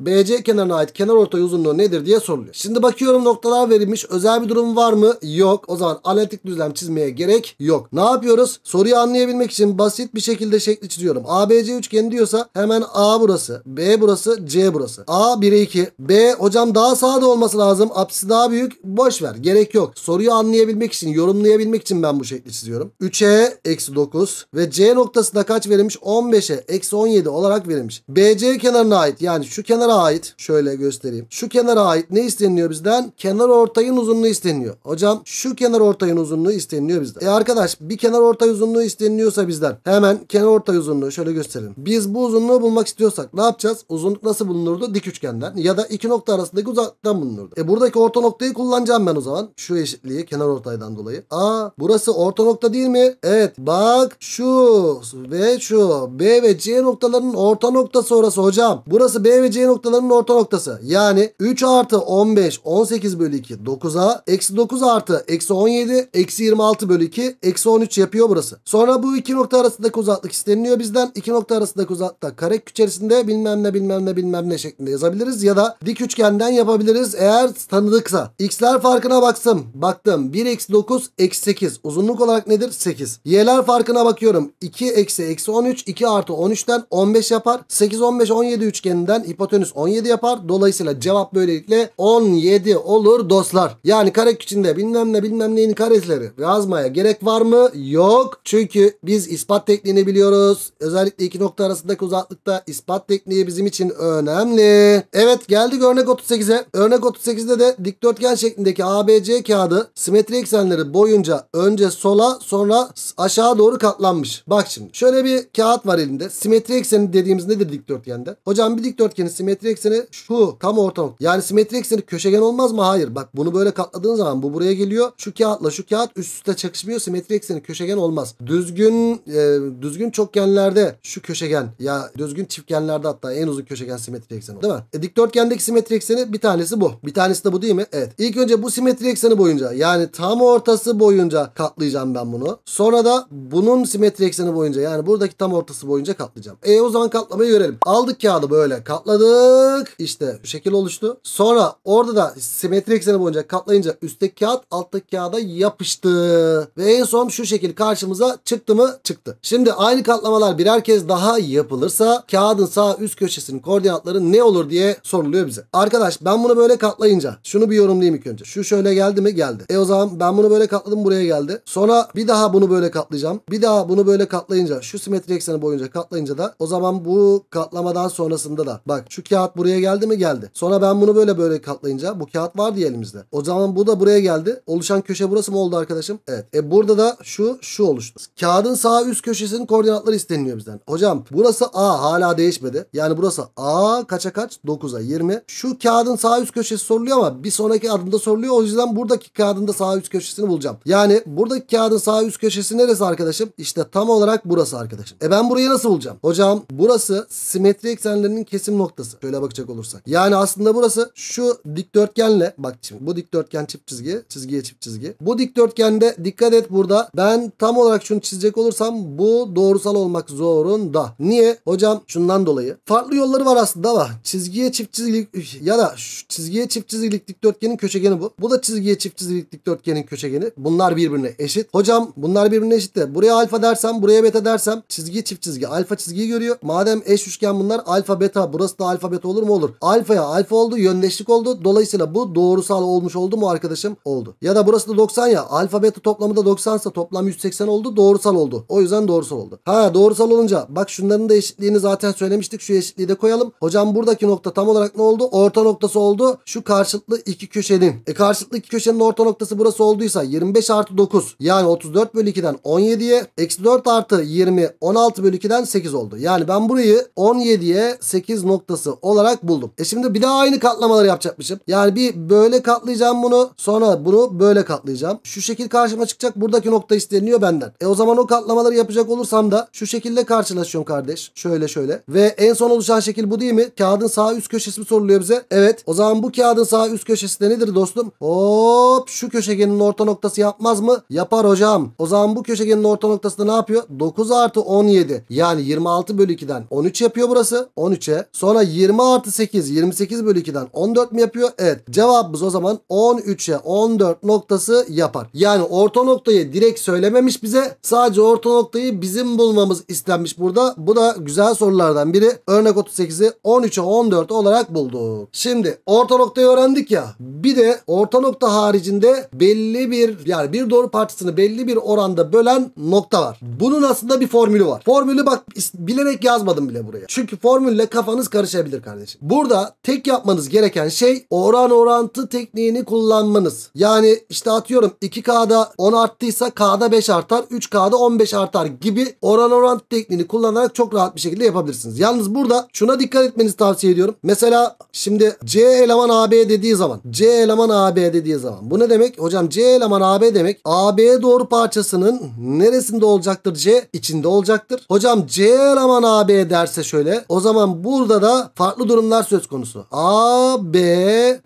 BC kenarına ait kenar ortay uzunluğu nedir diye soruluyor. Şimdi bakıyorum noktalar verilmiş. Özel bir durum var mı? Yok. O zaman analitik düzlem çizmeye gerek yok. Ne yapıyoruz? Soruyu anlayabilmek için basit bir şekilde şekli çiziyorum. ABC üçgeni diyorsa hemen A burası, B burası, C burası. A 1'e 2. B hocam daha sağda olması lazım. Apsisi daha büyük. Boş ver. Gerek yok yok. Soruyu anlayabilmek için, yorumlayabilmek için ben bu şekli çiziyorum. 3'e eksi 9 ve C noktasına kaç verilmiş? 15'e eksi 17 olarak verilmiş. BC kenarına ait yani şu kenara ait şöyle göstereyim. Şu kenara ait ne isteniyor bizden? Kenar ortayın uzunluğu isteniyor. Hocam şu kenar ortayın uzunluğu isteniliyor bizden. E arkadaş bir kenar ortay uzunluğu isteniliyorsa bizden hemen kenar ortay uzunluğu şöyle gösterelim. Biz bu uzunluğu bulmak istiyorsak ne yapacağız? Uzunluk nasıl bulunurdu? Dik üçgenden ya da iki nokta arasındaki uzaktan bulunurdu. E buradaki orta noktayı kullanacağım ben o zaman şu eşitliği kenar ortaydan dolayı. Aa burası orta nokta değil mi? Evet bak şu ve şu B ve C noktalarının orta noktası orası hocam. Burası B ve C noktalarının orta noktası. Yani 3 artı 15 18 bölü 2 9'a eksi 9 artı eksi 17 eksi 26 bölü 2 eksi 13 yapıyor burası. Sonra bu iki nokta arasındaki uzaklık isteniliyor bizden. iki nokta arasındaki uzaklık karek içerisinde bilmem ne bilmem ne bilmem ne şeklinde yazabiliriz ya da dik üçgenden yapabiliriz eğer tanıdıksa. X'ler farkına baksın baktım. Baktım. 1 eksi 9 eksi 8. Uzunluk olarak nedir? 8. Y'ler farkına bakıyorum. 2 eksi eksi 13. 2 artı 13'ten 15 yapar. 8 15 17 üçgeninden hipotenüs 17 yapar. Dolayısıyla cevap böylelikle 17 olur dostlar. Yani kare içinde bilmem ne bilmem neyin karesleri yazmaya gerek var mı? Yok. Çünkü biz ispat tekniğini biliyoruz. Özellikle iki nokta arasındaki uzaklıkta ispat tekniği bizim için önemli. Evet geldik örnek 38'e. Örnek 38'de de dikdörtgen şeklindeki ABC kağıdı simetri eksenleri boyunca önce sola sonra aşağı doğru katlanmış. Bak şimdi şöyle bir kağıt var elinde. Simetri ekseni dediğimiz nedir dikdörtgende? Hocam bir dikdörtgenin simetri ekseni şu tam orta nokta. Yani simetri ekseni köşegen olmaz mı? Hayır. Bak bunu böyle katladığın zaman bu buraya geliyor. Şu kağıtla şu kağıt üst üste çakışmıyor. Simetri ekseni köşegen olmaz. Düzgün e, düzgün çokgenlerde şu köşegen ya düzgün çiftgenlerde hatta en uzun köşegen simetri ekseni değil mi? E, dikdörtgendeki simetri ekseni bir tanesi bu. Bir tanesi de bu değil mi? Evet. İlk önce bu simetri ekseni ekseni boyunca yani tam ortası boyunca katlayacağım ben bunu. Sonra da bunun simetri ekseni boyunca yani buradaki tam ortası boyunca katlayacağım. E o zaman katlamayı görelim. Aldık kağıdı böyle katladık. İşte şu şekil oluştu. Sonra orada da simetri ekseni boyunca katlayınca üstteki kağıt alttaki kağıda yapıştı. Ve en son şu şekil karşımıza çıktı mı? Çıktı. Şimdi aynı katlamalar birer kez daha yapılırsa kağıdın sağ üst köşesinin koordinatları ne olur diye soruluyor bize. Arkadaş ben bunu böyle katlayınca şunu bir yorumlayayım ilk önce. Şu şöyle geldi geldi Geldi. E o zaman ben bunu böyle katladım buraya geldi. Sonra bir daha bunu böyle katlayacağım. Bir daha bunu böyle katlayınca şu simetri ekseni boyunca katlayınca da o zaman bu katlamadan sonrasında da bak şu kağıt buraya geldi mi? Geldi. Sonra ben bunu böyle böyle katlayınca bu kağıt var diye elimizde. O zaman bu da buraya geldi. Oluşan köşe burası mı oldu arkadaşım? Evet. E burada da şu şu oluştu. Kağıdın sağ üst köşesinin koordinatları isteniliyor bizden. Hocam burası A hala değişmedi. Yani burası A kaça kaç? 9'a 20. Şu kağıdın sağ üst köşesi soruluyor ama bir sonraki adımda soruluyor. O yüzden burada buradaki kağıdın da sağ üst köşesini bulacağım. Yani buradaki kağıdın sağ üst köşesi neresi arkadaşım? İşte tam olarak burası arkadaşım. E ben burayı nasıl bulacağım? Hocam burası simetri eksenlerinin kesim noktası. Şöyle bakacak olursak. Yani aslında burası şu dikdörtgenle bak şimdi bu dikdörtgen çift çizgi çizgiye çift çizgi. Bu dikdörtgende dikkat et burada ben tam olarak şunu çizecek olursam bu doğrusal olmak zorunda. Niye? Hocam şundan dolayı. Farklı yolları var aslında ama çizgiye çift çizgilik ya da şu çizgiye çift çizgilik dikdörtgenin köşegeni bu. Bu da çizgiye çift çizgi dikdörtgenin köşegeni. Bunlar birbirine eşit. Hocam bunlar birbirine eşit de buraya alfa dersem buraya beta dersem çizgi çift çizgi alfa çizgiyi görüyor. Madem eş üçgen bunlar alfa beta burası da alfa beta olur mu olur. Alfaya alfa oldu yöndeşlik oldu. Dolayısıyla bu doğrusal olmuş oldu mu arkadaşım? Oldu. Ya da burası da 90 ya alfa beta toplamı da 90 ise toplam 180 oldu doğrusal oldu. O yüzden doğrusal oldu. Ha doğrusal olunca bak şunların da eşitliğini zaten söylemiştik. Şu eşitliği de koyalım. Hocam buradaki nokta tam olarak ne oldu? Orta noktası oldu. Şu karşılıklı iki köşenin. E karşılıklı iki köşe köşenin orta noktası burası olduysa 25 artı 9 yani 34 bölü 2'den 17'ye eksi 4 artı 20 16 bölü 2'den 8 oldu. Yani ben burayı 17'ye 8 noktası olarak buldum. E şimdi bir daha aynı katlamaları yapacakmışım. Yani bir böyle katlayacağım bunu sonra bunu böyle katlayacağım. Şu şekil karşıma çıkacak buradaki nokta isteniyor benden. E o zaman o katlamaları yapacak olursam da şu şekilde karşılaşıyorum kardeş. Şöyle şöyle. Ve en son oluşan şekil bu değil mi? Kağıdın sağ üst köşesi mi soruluyor bize? Evet. O zaman bu kağıdın sağ üst köşesi de nedir dostum? Oo Hop şu köşegenin orta noktası yapmaz mı? Yapar hocam. O zaman bu köşegenin orta noktası da ne yapıyor? 9 artı 17. Yani 26 bölü 2'den 13 yapıyor burası. 13'e. Sonra 20 artı 8. 28 bölü 2'den 14 mi yapıyor? Evet. Cevabımız o zaman 13'e 14 noktası yapar. Yani orta noktayı direkt söylememiş bize. Sadece orta noktayı bizim bulmamız istenmiş burada. Bu da güzel sorulardan biri. Örnek 38'i 13'e 14 olarak bulduk. Şimdi orta noktayı öğrendik ya. Bir de orta nokta hali haricinde belli bir yani bir doğru parçasını belli bir oranda bölen nokta var. Bunun aslında bir formülü var. Formülü bak bilerek yazmadım bile buraya. Çünkü formülle kafanız karışabilir kardeşim. Burada tek yapmanız gereken şey oran orantı tekniğini kullanmanız. Yani işte atıyorum 2K'da 10 arttıysa K'da 5 artar, 3K'da 15 artar gibi oran orantı tekniğini kullanarak çok rahat bir şekilde yapabilirsiniz. Yalnız burada şuna dikkat etmenizi tavsiye ediyorum. Mesela şimdi C eleman AB dediği zaman C eleman AB dediği zaman bakalım. Bu ne demek? Hocam C eleman AB demek. AB'ye doğru parçasının neresinde olacaktır C? içinde olacaktır. Hocam C eleman AB derse şöyle. O zaman burada da farklı durumlar söz konusu. AB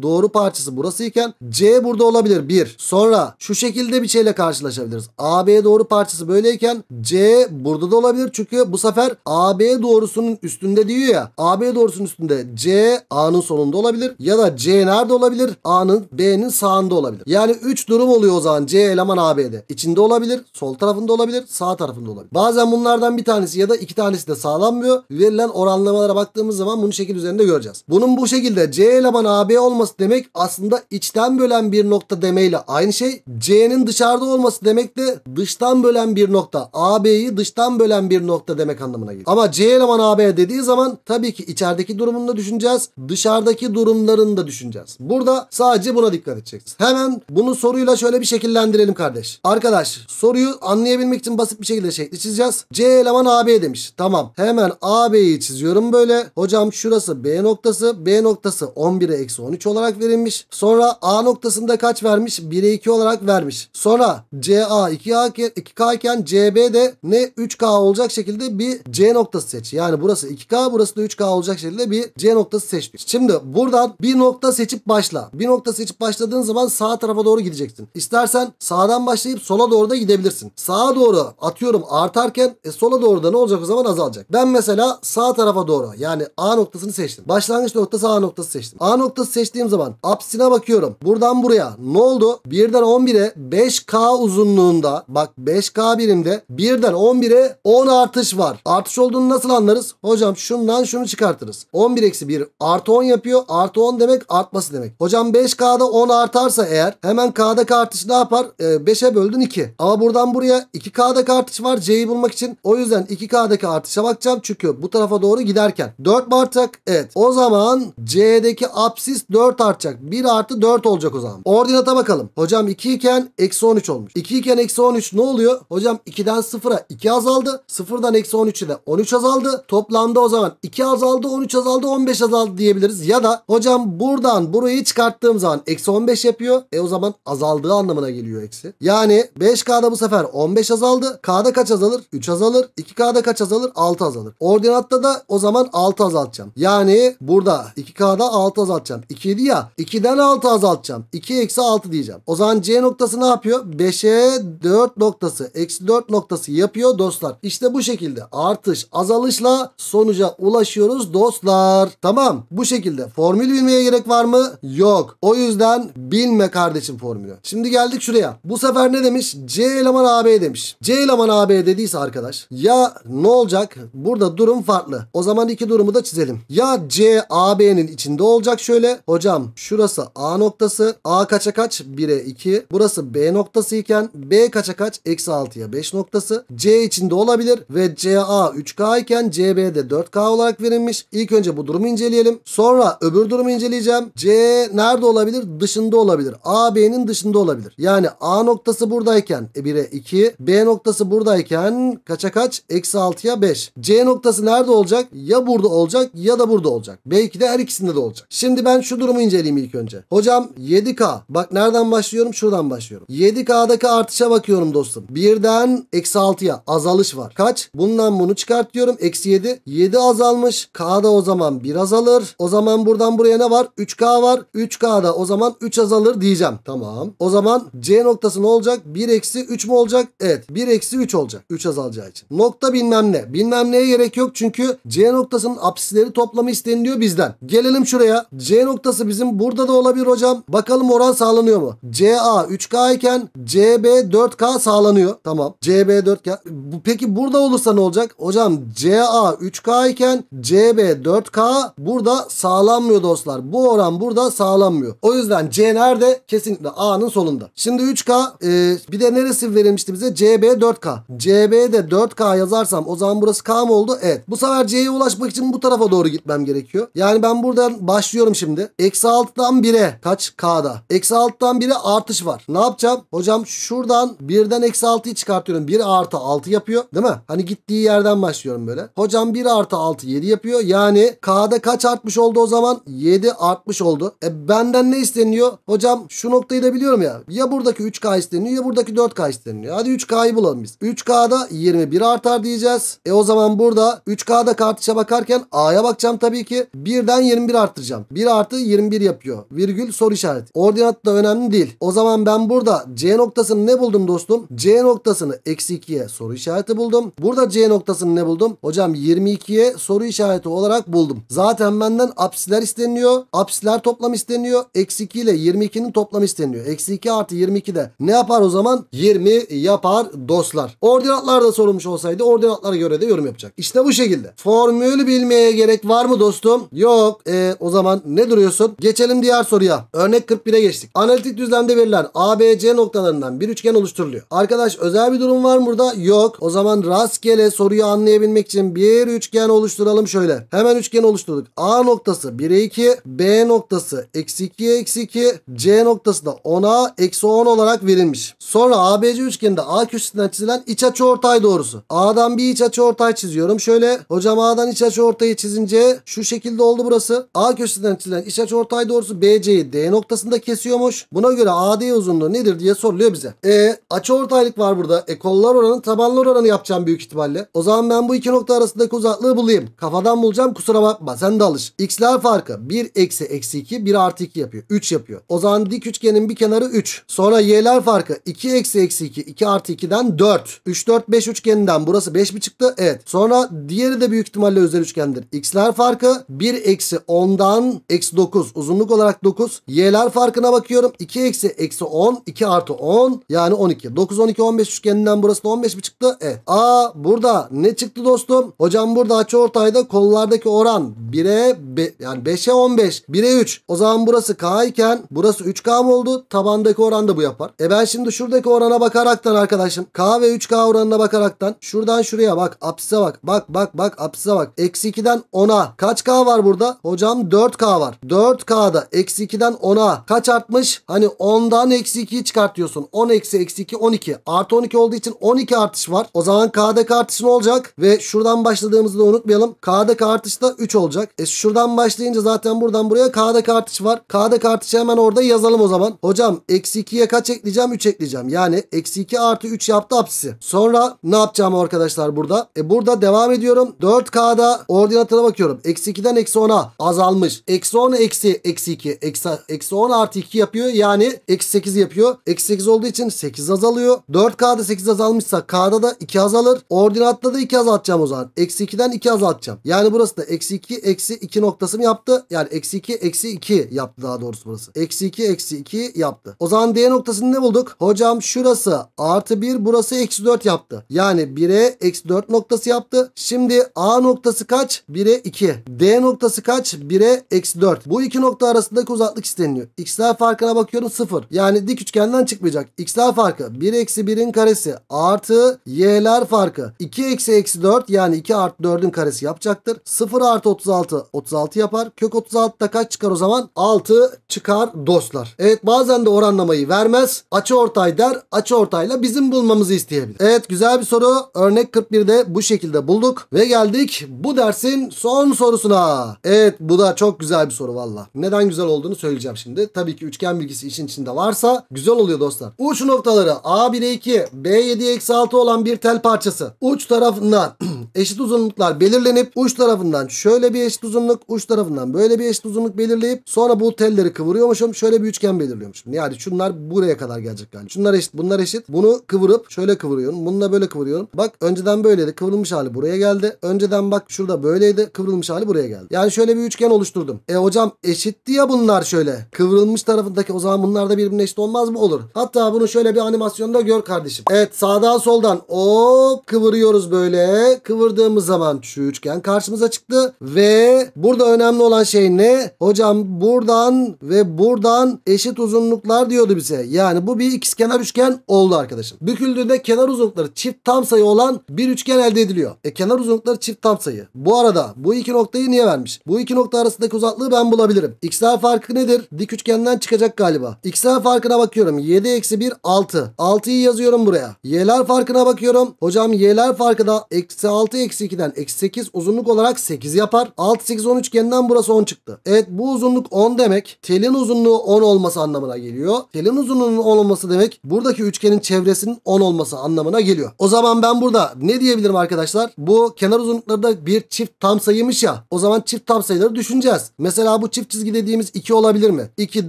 doğru parçası burası iken C burada olabilir 1. Sonra şu şekilde bir şeyle karşılaşabiliriz. AB doğru parçası böyleyken C burada da olabilir. Çünkü bu sefer AB doğrusunun üstünde diyor ya. AB doğrusunun üstünde C A'nın sonunda olabilir. Ya da C nerede olabilir? A'nın B'nin sağında da olabilir. Yani 3 durum oluyor o zaman C eleman AB'de. İçinde olabilir, sol tarafında olabilir, sağ tarafında olabilir. Bazen bunlardan bir tanesi ya da iki tanesi de sağlanmıyor. Verilen oranlamalara baktığımız zaman bunu şekil üzerinde göreceğiz. Bunun bu şekilde C eleman AB olması demek aslında içten bölen bir nokta demeyle aynı şey. C'nin dışarıda olması demek de dıştan bölen bir nokta. AB'yi dıştan bölen bir nokta demek anlamına gelir. Ama C eleman AB dediği zaman tabii ki içerideki durumunu da düşüneceğiz. Dışarıdaki durumlarını da düşüneceğiz. Burada sadece buna dikkat edeceksiniz. Hemen bunu soruyla şöyle bir şekillendirelim kardeş. Arkadaş soruyu anlayabilmek için basit bir şekilde şekli çizeceğiz. C eleman AB demiş. Tamam. Hemen AB'yi çiziyorum böyle. Hocam şurası B noktası. B noktası 11'e eksi 13 olarak verilmiş. Sonra A noktasında kaç vermiş? 1'e 2 olarak vermiş. Sonra CA 2A, 2K iken CB de ne 3K olacak şekilde bir C noktası seç. Yani burası 2K burası da 3K olacak şekilde bir C noktası seç. Şimdi buradan bir nokta seçip başla. Bir nokta seçip başladığın zaman sağ tarafa doğru gideceksin. İstersen sağdan başlayıp sola doğru da gidebilirsin. Sağa doğru atıyorum artarken e, sola doğru da ne olacak o zaman azalacak. Ben mesela sağ tarafa doğru yani A noktasını seçtim. Başlangıç noktası A noktası seçtim. A noktası seçtiğim zaman apsine bakıyorum. Buradan buraya ne oldu? 1'den 11'e 5K uzunluğunda bak 5K birimde 1'den 11'e 10 artış var. Artış olduğunu nasıl anlarız? Hocam şundan şunu çıkartırız. 11 eksi 1 artı 10 yapıyor. Artı 10 demek artması demek. Hocam 5K'da 10 artarsa olsa eğer hemen K'daki artış ne yapar? E, ee, 5'e böldün 2. Ama buradan buraya 2K'daki artış var C'yi bulmak için. O yüzden 2K'daki artışa bakacağım. Çünkü bu tarafa doğru giderken 4 mi artacak? Evet. O zaman C'deki apsis 4 artacak. 1 artı 4 olacak o zaman. Ordinata bakalım. Hocam 2 iken eksi 13 olmuş. 2 iken eksi 13 ne oluyor? Hocam 2'den 0'a 2 azaldı. 0'dan eksi 13'e de 13 azaldı. Toplamda o zaman 2 azaldı, 13 azaldı, 15 azaldı diyebiliriz. Ya da hocam buradan burayı çıkarttığım zaman eksi 15 yapıyor geliyor. E o zaman azaldığı anlamına geliyor eksi. Yani 5K'da bu sefer 15 azaldı. K'da kaç azalır? 3 azalır. 2K'da kaç azalır? 6 azalır. Ordinatta da o zaman 6 azaltacağım. Yani burada 2K'da 6 azaltacağım. 2 7 ya. 2'den 6 azaltacağım. 2 eksi 6 diyeceğim. O zaman C noktası ne yapıyor? 5'e 4 noktası eksi 4 noktası yapıyor dostlar. İşte bu şekilde artış azalışla sonuca ulaşıyoruz dostlar. Tamam bu şekilde formül bilmeye gerek var mı? Yok. O yüzden bilme Girme kardeşim formülü. Şimdi geldik şuraya. Bu sefer ne demiş? C eleman AB demiş. C eleman AB dediyse arkadaş ya ne olacak? Burada durum farklı. O zaman iki durumu da çizelim. Ya C AB'nin içinde olacak şöyle. Hocam şurası A noktası. A kaça kaç? 1'e 2. Burası B noktası iken B kaça kaç? Eksi 6'ya 5 noktası. C içinde olabilir ve CA 3K iken CB de 4K olarak verilmiş. İlk önce bu durumu inceleyelim. Sonra öbür durumu inceleyeceğim. C nerede olabilir? Dışında olabilir olabilir. A B'nin dışında olabilir. Yani A noktası buradayken e 1'e 2. B noktası buradayken kaça kaç? Eksi 6'ya 5. C noktası nerede olacak? Ya burada olacak ya da burada olacak. Belki de her ikisinde de olacak. Şimdi ben şu durumu inceleyeyim ilk önce. Hocam 7K. Bak nereden başlıyorum? Şuradan başlıyorum. 7K'daki artışa bakıyorum dostum. 1'den eksi 6'ya azalış var. Kaç? Bundan bunu çıkart diyorum. Eksi 7. 7 azalmış. K'da o zaman 1 azalır. O zaman buradan buraya ne var? 3K var. 3K'da o zaman 3 azalır diyeceğim. Tamam. O zaman C noktası ne olacak? 1 eksi 3 mü olacak? Evet. 1 eksi 3 olacak. 3 azalacağı için. Nokta bilmem ne. Bilmem neye gerek yok çünkü C noktasının apsisleri toplamı isteniliyor bizden. Gelelim şuraya. C noktası bizim burada da olabilir hocam. Bakalım oran sağlanıyor mu? CA 3K iken CB 4K sağlanıyor. Tamam. CB 4K. Peki burada olursa ne olacak? Hocam CA 3K iken CB 4K burada sağlanmıyor dostlar. Bu oran burada sağlanmıyor. O yüzden C nerede? de kesinlikle A'nın solunda. Şimdi 3K e, bir de neresi verilmişti bize? CB 4K. CB'de 4K yazarsam o zaman burası K mı oldu? Evet. Bu sefer C'ye ulaşmak için bu tarafa doğru gitmem gerekiyor. Yani ben buradan başlıyorum şimdi. Eksi 6'dan 1'e kaç K'da? Eksi 6'dan 1'e artış var. Ne yapacağım? Hocam şuradan 1'den eksi 6'yı çıkartıyorum. 1 artı 6 yapıyor. Değil mi? Hani gittiği yerden başlıyorum böyle. Hocam 1 artı 6 7 yapıyor. Yani K'da kaç artmış oldu o zaman? 7 artmış oldu. E benden ne isteniyor? Hocam hocam şu noktayı da biliyorum ya. Ya buradaki 3K isteniyor ya buradaki 4K isteniyor. Hadi 3K'yı bulalım biz. 3K'da 21 artar diyeceğiz. E o zaman burada 3K'da kartışa bakarken A'ya bakacağım tabii ki. 1'den 21 arttıracağım. 1 artı 21 yapıyor. Virgül soru işareti. Ordinat da önemli değil. O zaman ben burada C noktasını ne buldum dostum? C noktasını eksi 2'ye soru işareti buldum. Burada C noktasını ne buldum? Hocam 22'ye soru işareti olarak buldum. Zaten benden apsiler isteniyor. Apsiler toplam isteniyor. Eksi 2 ile 22'nin 2'nin toplamı isteniyor. Eksi 2 artı 22 de ne yapar o zaman? 20 yapar dostlar. Ordinatlar da sorulmuş olsaydı ordinatlara göre de yorum yapacak. İşte bu şekilde. Formülü bilmeye gerek var mı dostum? Yok. E, o zaman ne duruyorsun? Geçelim diğer soruya. Örnek 41'e geçtik. Analitik düzlemde verilen ABC noktalarından bir üçgen oluşturuluyor. Arkadaş özel bir durum var mı burada? Yok. O zaman rastgele soruyu anlayabilmek için bir üçgen oluşturalım şöyle. Hemen üçgen oluşturduk. A noktası 1'e 2, B noktası eksi 2'ye eksi 2, C C noktası da a eksi 10 olarak verilmiş. Sonra ABC üçgeninde A köşesinden çizilen iç açı ortay doğrusu. A'dan bir iç açı ortay çiziyorum. Şöyle hocam A'dan iç açı ortayı çizince şu şekilde oldu burası. A köşesinden çizilen iç açı ortay doğrusu BC'yi D noktasında kesiyormuş. Buna göre AD uzunluğu nedir diye soruluyor bize. E açı ortaylık var burada. E kollar oranı tabanlar oranı yapacağım büyük ihtimalle. O zaman ben bu iki nokta arasındaki uzaklığı bulayım. Kafadan bulacağım kusura bakma sen de alış. X'ler farkı 1 eksi eksi 2 1 artı 2 yapıyor. 3 yapıyor. O zaman Madem dik üçgenin bir kenarı 3. Sonra y'ler farkı 2 eksi eksi 2. 2 artı 2'den 4. 3 4 5 üçgeninden burası 5 mi çıktı? Evet. Sonra diğeri de büyük ihtimalle özel üçgendir. X'ler farkı 1 eksi 10'dan eksi 9. Uzunluk olarak 9. Y'ler farkına bakıyorum. 2 eksi eksi 10. 2 artı 10. Yani 12. 9 12 15 üçgeninden burası da 15 mi çıktı? Evet. Aa burada ne çıktı dostum? Hocam burada açıortayda kollardaki oran 1'e yani 5'e 15. 1'e 3. O zaman burası K iken burası 3 3K mı oldu? Tabandaki oran da bu yapar. E ben şimdi şuradaki orana bakaraktan arkadaşım K ve 3K oranına bakaraktan şuradan şuraya bak apsise bak. Bak bak bak apsise bak. Eksi 2'den 10'a. Kaç K var burada? Hocam 4K var. 4K'da eksi 2'den 10'a. Kaç artmış? Hani 10'dan eksi 2'yi çıkartıyorsun. 10 eksi eksi 2 12. Artı 12 olduğu için 12 artış var. O zaman K'daki artış ne olacak? Ve şuradan başladığımızı da unutmayalım. K'daki artış da 3 olacak. E şuradan başlayınca zaten buradan buraya K'daki artış var. K'daki artışı hemen orada yaz yazalım o zaman. Hocam eksi 2'ye kaç ekleyeceğim? 3 ekleyeceğim. Yani eksi 2 artı 3 yaptı apsisi. Sonra ne yapacağım arkadaşlar burada? E burada devam ediyorum. 4K'da ordinatına bakıyorum. Eksi 2'den eksi 10'a azalmış. Eksi 10 eksi eksi 2. Eksi, eksi 10 artı 2 yapıyor. Yani eksi 8 yapıyor. Eksi 8 olduğu için 8 azalıyor. 4K'da 8 azalmışsa K'da da 2 azalır. Ordinatta da 2 azaltacağım o zaman. Eksi 2'den 2 azaltacağım. Yani burası da eksi 2 eksi 2 noktası mı yaptı? Yani eksi 2 eksi 2 yaptı daha doğrusu burası. Eksi 2 eksi 2 yaptı. O zaman D noktasını ne bulduk? Hocam şurası artı 1 burası eksi 4 yaptı. Yani 1'e eksi 4 noktası yaptı. Şimdi A noktası kaç? 1'e 2. D noktası kaç? 1'e eksi 4. Bu iki nokta arasındaki uzaklık isteniyor. X'ler farkına bakıyorum 0. Yani dik üçgenden çıkmayacak. X'ler farkı 1 eksi 1'in karesi artı Y'ler farkı 2 eksi eksi 4 yani 2 artı 4'ün karesi yapacaktır. 0 artı 36 36 yapar. Kök 36 kaç çıkar o zaman? 6 çıkar dostlar yazar. Evet bazen de oranlamayı vermez. Açı ortay der. Açı ortayla bizim bulmamızı isteyebilir. Evet güzel bir soru. Örnek 41'de bu şekilde bulduk. Ve geldik bu dersin son sorusuna. Evet bu da çok güzel bir soru valla. Neden güzel olduğunu söyleyeceğim şimdi. Tabii ki üçgen bilgisi işin içinde varsa güzel oluyor dostlar. Uç noktaları A1'e 2, B7'ye eksi 6 olan bir tel parçası. Uç tarafından eşit uzunluklar belirlenip uç tarafından şöyle bir eşit uzunluk, uç tarafından böyle bir eşit uzunluk belirleyip sonra bu telleri kıvırıyormuşum. Şöyle bir üçgen belirliyorum Yani şunlar buraya kadar gelecek yani. Şunlar eşit, bunlar eşit. Bunu kıvırıp şöyle kıvırıyorum. Bununla böyle kıvırıyorum. Bak önceden böyleydi. Kıvrılmış hali buraya geldi. Önceden bak şurada böyleydi. Kıvrılmış hali buraya geldi. Yani şöyle bir üçgen oluşturdum. E hocam eşitti ya bunlar şöyle. Kıvrılmış tarafındaki o zaman bunlar da birbirine eşit olmaz mı? Olur. Hatta bunu şöyle bir animasyonda gör kardeşim. Evet sağdan soldan o kıvırıyoruz böyle. Kıvırdığımız zaman şu üçgen karşımıza çıktı. Ve burada önemli olan şey ne? Hocam buradan ve buradan eşit uzunluklar diyordu bize. Yani bu bir ikizkenar üçgen oldu arkadaşım. Büküldüğünde kenar uzunlukları çift tam sayı olan bir üçgen elde ediliyor. E kenar uzunlukları çift tam sayı. Bu arada bu iki noktayı niye vermiş? Bu iki nokta arasındaki uzaklığı ben bulabilirim. X'ler farkı nedir? Dik üçgenden çıkacak galiba. X'ler farkına bakıyorum. 7 eksi 1 6. 6'yı yazıyorum buraya. Y'ler farkına bakıyorum. Hocam Y'ler farkı da eksi 6 eksi 2'den eksi 8 uzunluk olarak 8 yapar. 6 8 10 üçgeninden burası 10 çıktı. Evet bu uzunluk 10 demek. Telin uzunluğu 10 10 olması anlamına geliyor. Telin uzunluğunun 10 olması demek buradaki üçgenin çevresinin 10 olması anlamına geliyor. O zaman ben burada ne diyebilirim arkadaşlar? Bu kenar uzunlukları da bir çift tam sayıymış ya. O zaman çift tam sayıları düşüneceğiz. Mesela bu çift çizgi dediğimiz 2 olabilir mi? 2,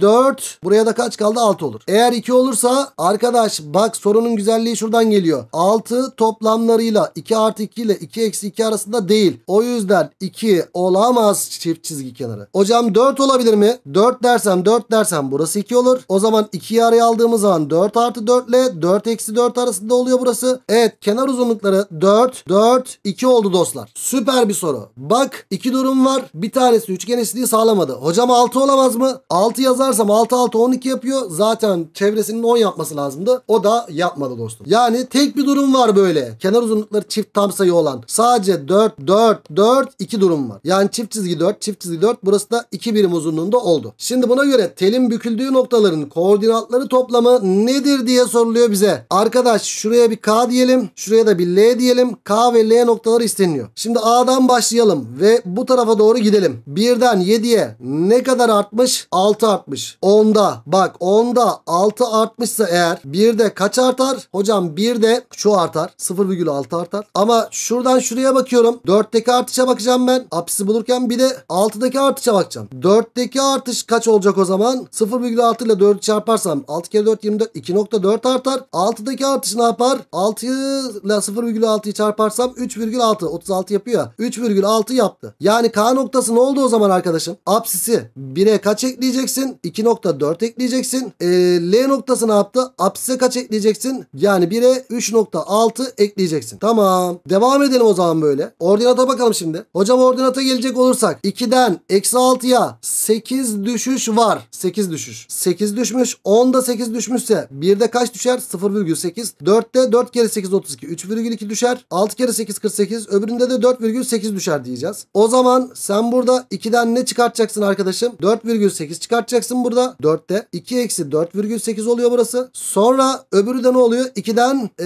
4. Buraya da kaç kaldı? 6 olur. Eğer 2 olursa arkadaş bak sorunun güzelliği şuradan geliyor. 6 toplamlarıyla 2 artı 2 ile 2 eksi 2 arasında değil. O yüzden 2 olamaz çift çizgi kenarı. Hocam 4 olabilir mi? 4 dersem 4 dersem zaten burası 2 olur. O zaman 2'yi araya aldığımız zaman 4 artı 4 ile 4 eksi 4 arasında oluyor burası. Evet kenar uzunlukları 4, 4, 2 oldu dostlar. Süper bir soru. Bak iki durum var. Bir tanesi üçgen eşitliği sağlamadı. Hocam 6 olamaz mı? 6 yazarsam 6, 6, 12 yapıyor. Zaten çevresinin 10 yapması lazımdı. O da yapmadı dostum. Yani tek bir durum var böyle. Kenar uzunlukları çift tam sayı olan. Sadece 4, 4, 4, 2 durum var. Yani çift çizgi 4, çift çizgi 4. Burası da 2 birim uzunluğunda oldu. Şimdi buna göre telin büküldüğü noktaların koordinatları toplamı nedir diye soruluyor bize. Arkadaş şuraya bir K diyelim. Şuraya da bir L diyelim. K ve L noktaları isteniyor. Şimdi A'dan başlayalım ve bu tarafa doğru gidelim. 1'den 7'ye ne kadar artmış? 6 artmış. 10'da bak 10'da 6 artmışsa eğer 1'de kaç artar? Hocam 1'de şu artar. 0,6 artar. Ama şuradan şuraya bakıyorum. 4'teki artışa bakacağım ben. Apsisi bulurken bir de 6'daki artışa bakacağım. 4'teki artış kaç olacak o zaman? 0,6 ile 4 çarparsam 6 kere 4 24 2.4 artar. 6'daki artış ne yapar? 6 ile 0,6'yı çarparsam 3,6 36 yapıyor 3,6 yaptı. Yani K noktası ne oldu o zaman arkadaşım? Apsisi 1'e kaç ekleyeceksin? 2.4 ekleyeceksin. E, L noktası ne yaptı? Apsise kaç ekleyeceksin? Yani 1'e 3.6 ekleyeceksin. Tamam. Devam edelim o zaman böyle. Ordinata bakalım şimdi. Hocam ordinata gelecek olursak 2'den eksi 6'ya 8 düşüş var. 8 düşüş düşür. 8 düşmüş. 10'da 8 düşmüşse 1'de kaç düşer? 0,8. 4'te 4 kere 8 32. 3,2 düşer. 6 kere 8 48. Öbüründe de 4,8 düşer diyeceğiz. O zaman sen burada 2'den ne çıkartacaksın arkadaşım? 4,8 çıkartacaksın burada. 4'te 2 eksi 4,8 oluyor burası. Sonra öbürü de ne oluyor? 2'den e,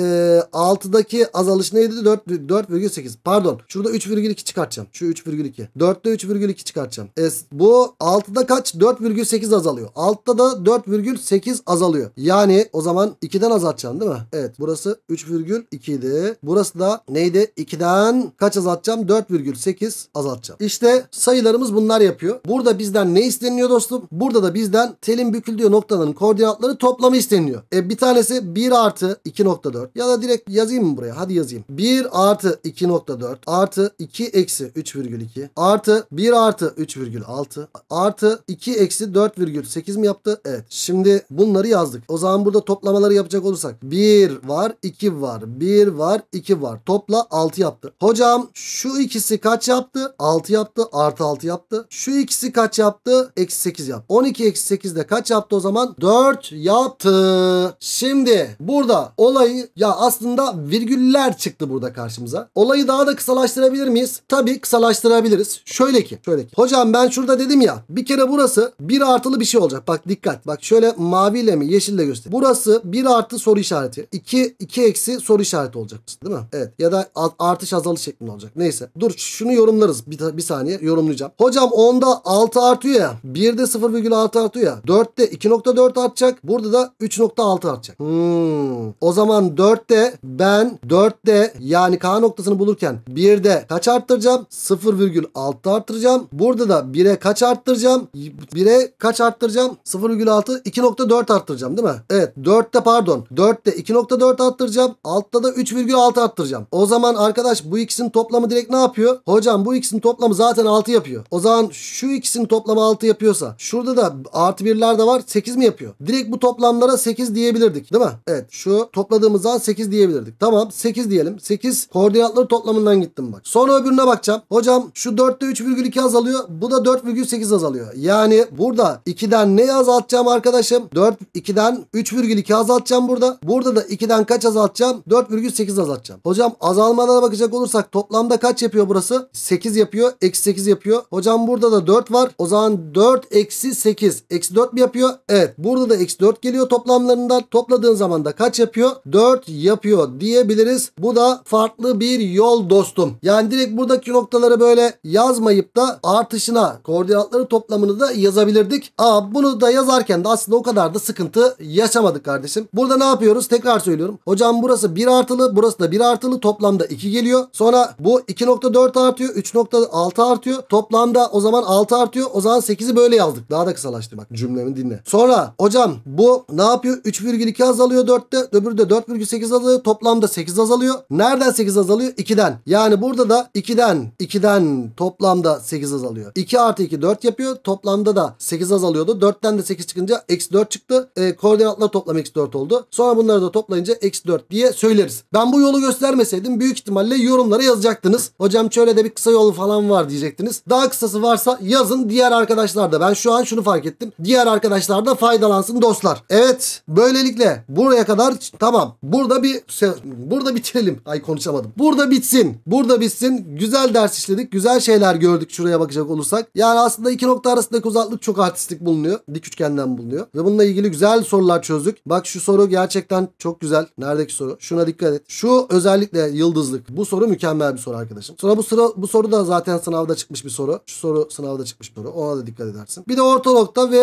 6'daki azalış neydi? 4,8. Pardon. Şurada 3,2 çıkartacağım. Şu 3,2. 4'te 3,2 çıkartacağım. E, bu 6'da kaç? 4,8 azalıyor. Altta da 4,8 azalıyor. Yani o zaman 2'den azaltacağım, değil mi? Evet burası 3,2 idi. Burası da neydi? 2'den kaç azaltacağım? 4,8 azaltacağım. İşte sayılarımız bunlar yapıyor. Burada bizden ne isteniyor dostum? Burada da bizden telin büküldüğü noktaların koordinatları toplamı isteniyor. E bir tanesi 1 artı 2.4 ya da direkt yazayım mı buraya? Hadi yazayım. 1 artı 2.4 artı 2 eksi 3,2 artı 1 artı 3,6 artı 2 eksi 4,8 8 mi yaptı? Evet. Şimdi bunları yazdık. O zaman burada toplamaları yapacak olursak 1 var 2 var 1 var 2 var. Topla 6 yaptı. Hocam şu ikisi kaç yaptı? 6 yaptı. Artı 6 yaptı. Şu ikisi kaç yaptı? Eksi 8 yaptı. 12 eksi 8 de kaç yaptı o zaman? 4 yaptı. Şimdi burada olayı ya aslında virgüller çıktı burada karşımıza. Olayı daha da kısalaştırabilir miyiz? Tabii kısalaştırabiliriz. Şöyle ki. Şöyle ki. Hocam ben şurada dedim ya bir kere burası 1 artılı bir şey oldu olacak. Bak dikkat. Bak şöyle maviyle mi yeşille göster. Burası 1 artı soru işareti. 2, 2 eksi soru işareti olacak. Değil mi? Evet. Ya da artış azalı şeklinde olacak. Neyse. Dur şunu yorumlarız. Bir, bir saniye yorumlayacağım. Hocam 10'da 6 artıyor ya. 1'de 0,6 artıyor ya. 4'te 2.4 artacak. Burada da 3.6 artacak. Hmm. O zaman 4'te ben 4'te yani K noktasını bulurken 1'de kaç arttıracağım? 0,6 arttıracağım. Burada da 1'e kaç arttıracağım? 1'e kaç arttıracağım? arttıracağım. 0,6 2.4 arttıracağım değil mi? Evet 4'te pardon 4'te 2.4 arttıracağım. Altta da 3,6 arttıracağım. O zaman arkadaş bu ikisinin toplamı direkt ne yapıyor? Hocam bu ikisinin toplamı zaten 6 yapıyor. O zaman şu ikisinin toplamı 6 yapıyorsa şurada da artı birler de var 8 mi yapıyor? Direkt bu toplamlara 8 diyebilirdik değil mi? Evet şu topladığımız zaman 8 diyebilirdik. Tamam 8 diyelim. 8 koordinatları toplamından gittim bak. Sonra öbürüne bakacağım. Hocam şu 4'te 3,2 azalıyor. Bu da 4,8 azalıyor. Yani burada 2'den ben neyi azaltacağım arkadaşım? 4 2'den 3,2 azaltacağım burada. Burada da 2'den kaç azaltacağım? 4,8 azaltacağım. Hocam azalmalara bakacak olursak toplamda kaç yapıyor burası? 8 yapıyor. Eksi 8 yapıyor. Hocam burada da 4 var. O zaman 4 eksi 8. Eksi 4 mi yapıyor? Evet. Burada da eksi 4 geliyor toplamlarında. Topladığın zaman da kaç yapıyor? 4 yapıyor diyebiliriz. Bu da farklı bir yol dostum. Yani direkt buradaki noktaları böyle yazmayıp da artışına koordinatları toplamını da yazabilirdik. Aa bu bunu da yazarken de aslında o kadar da sıkıntı yaşamadık kardeşim. Burada ne yapıyoruz? Tekrar söylüyorum. Hocam burası 1 artılı burası da 1 artılı toplamda 2 geliyor. Sonra bu 2.4 artıyor 3.6 artıyor. Toplamda o zaman 6 artıyor. O zaman 8'i böyle yazdık. Daha da kısalaştı bak cümlemi dinle. Sonra hocam bu ne yapıyor? 3,2 azalıyor 4'te. Öbürü de 4,8 azalıyor. Toplamda 8 azalıyor. Nereden 8 azalıyor? 2'den. Yani burada da 2'den 2'den toplamda 8 azalıyor. 2 artı 2 4 yapıyor. Toplamda da 8 azalıyordu. 4 4'ten de 8 çıkınca eksi 4 çıktı. E, koordinatları toplam eksi 4 oldu. Sonra bunları da toplayınca eksi 4 diye söyleriz. Ben bu yolu göstermeseydim büyük ihtimalle yorumlara yazacaktınız. Hocam şöyle de bir kısa yolu falan var diyecektiniz. Daha kısası varsa yazın diğer arkadaşlar da. Ben şu an şunu fark ettim. Diğer arkadaşlar da faydalansın dostlar. Evet böylelikle buraya kadar tamam. Burada bir burada bitirelim. Ay konuşamadım. Burada bitsin. Burada bitsin. Güzel ders işledik. Güzel şeyler gördük şuraya bakacak olursak. Yani aslında iki nokta arasındaki uzaklık çok artistik bulunuyor. Dik üçgenden bulunuyor. Ve bununla ilgili güzel sorular çözdük. Bak şu soru gerçekten çok güzel. Neredeki soru? Şuna dikkat et. Şu özellikle yıldızlık. Bu soru mükemmel bir soru arkadaşım. Sonra bu sıra bu soru da zaten sınavda çıkmış bir soru. Şu soru sınavda çıkmış bir soru. Ona da dikkat edersin. Bir de orta nokta ve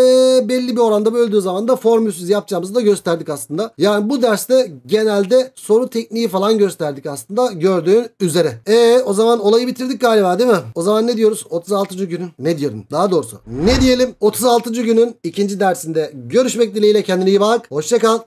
belli bir oranda böldüğü zaman da formülsüz yapacağımızı da gösterdik aslında. Yani bu derste genelde soru tekniği falan gösterdik aslında gördüğün üzere. E o zaman olayı bitirdik galiba değil mi? O zaman ne diyoruz? 36. günün ne diyorum? Daha doğrusu ne diyelim? 36. günü ikinci dersinde görüşmek dileğiyle kendine iyi bak. Hoşçakal.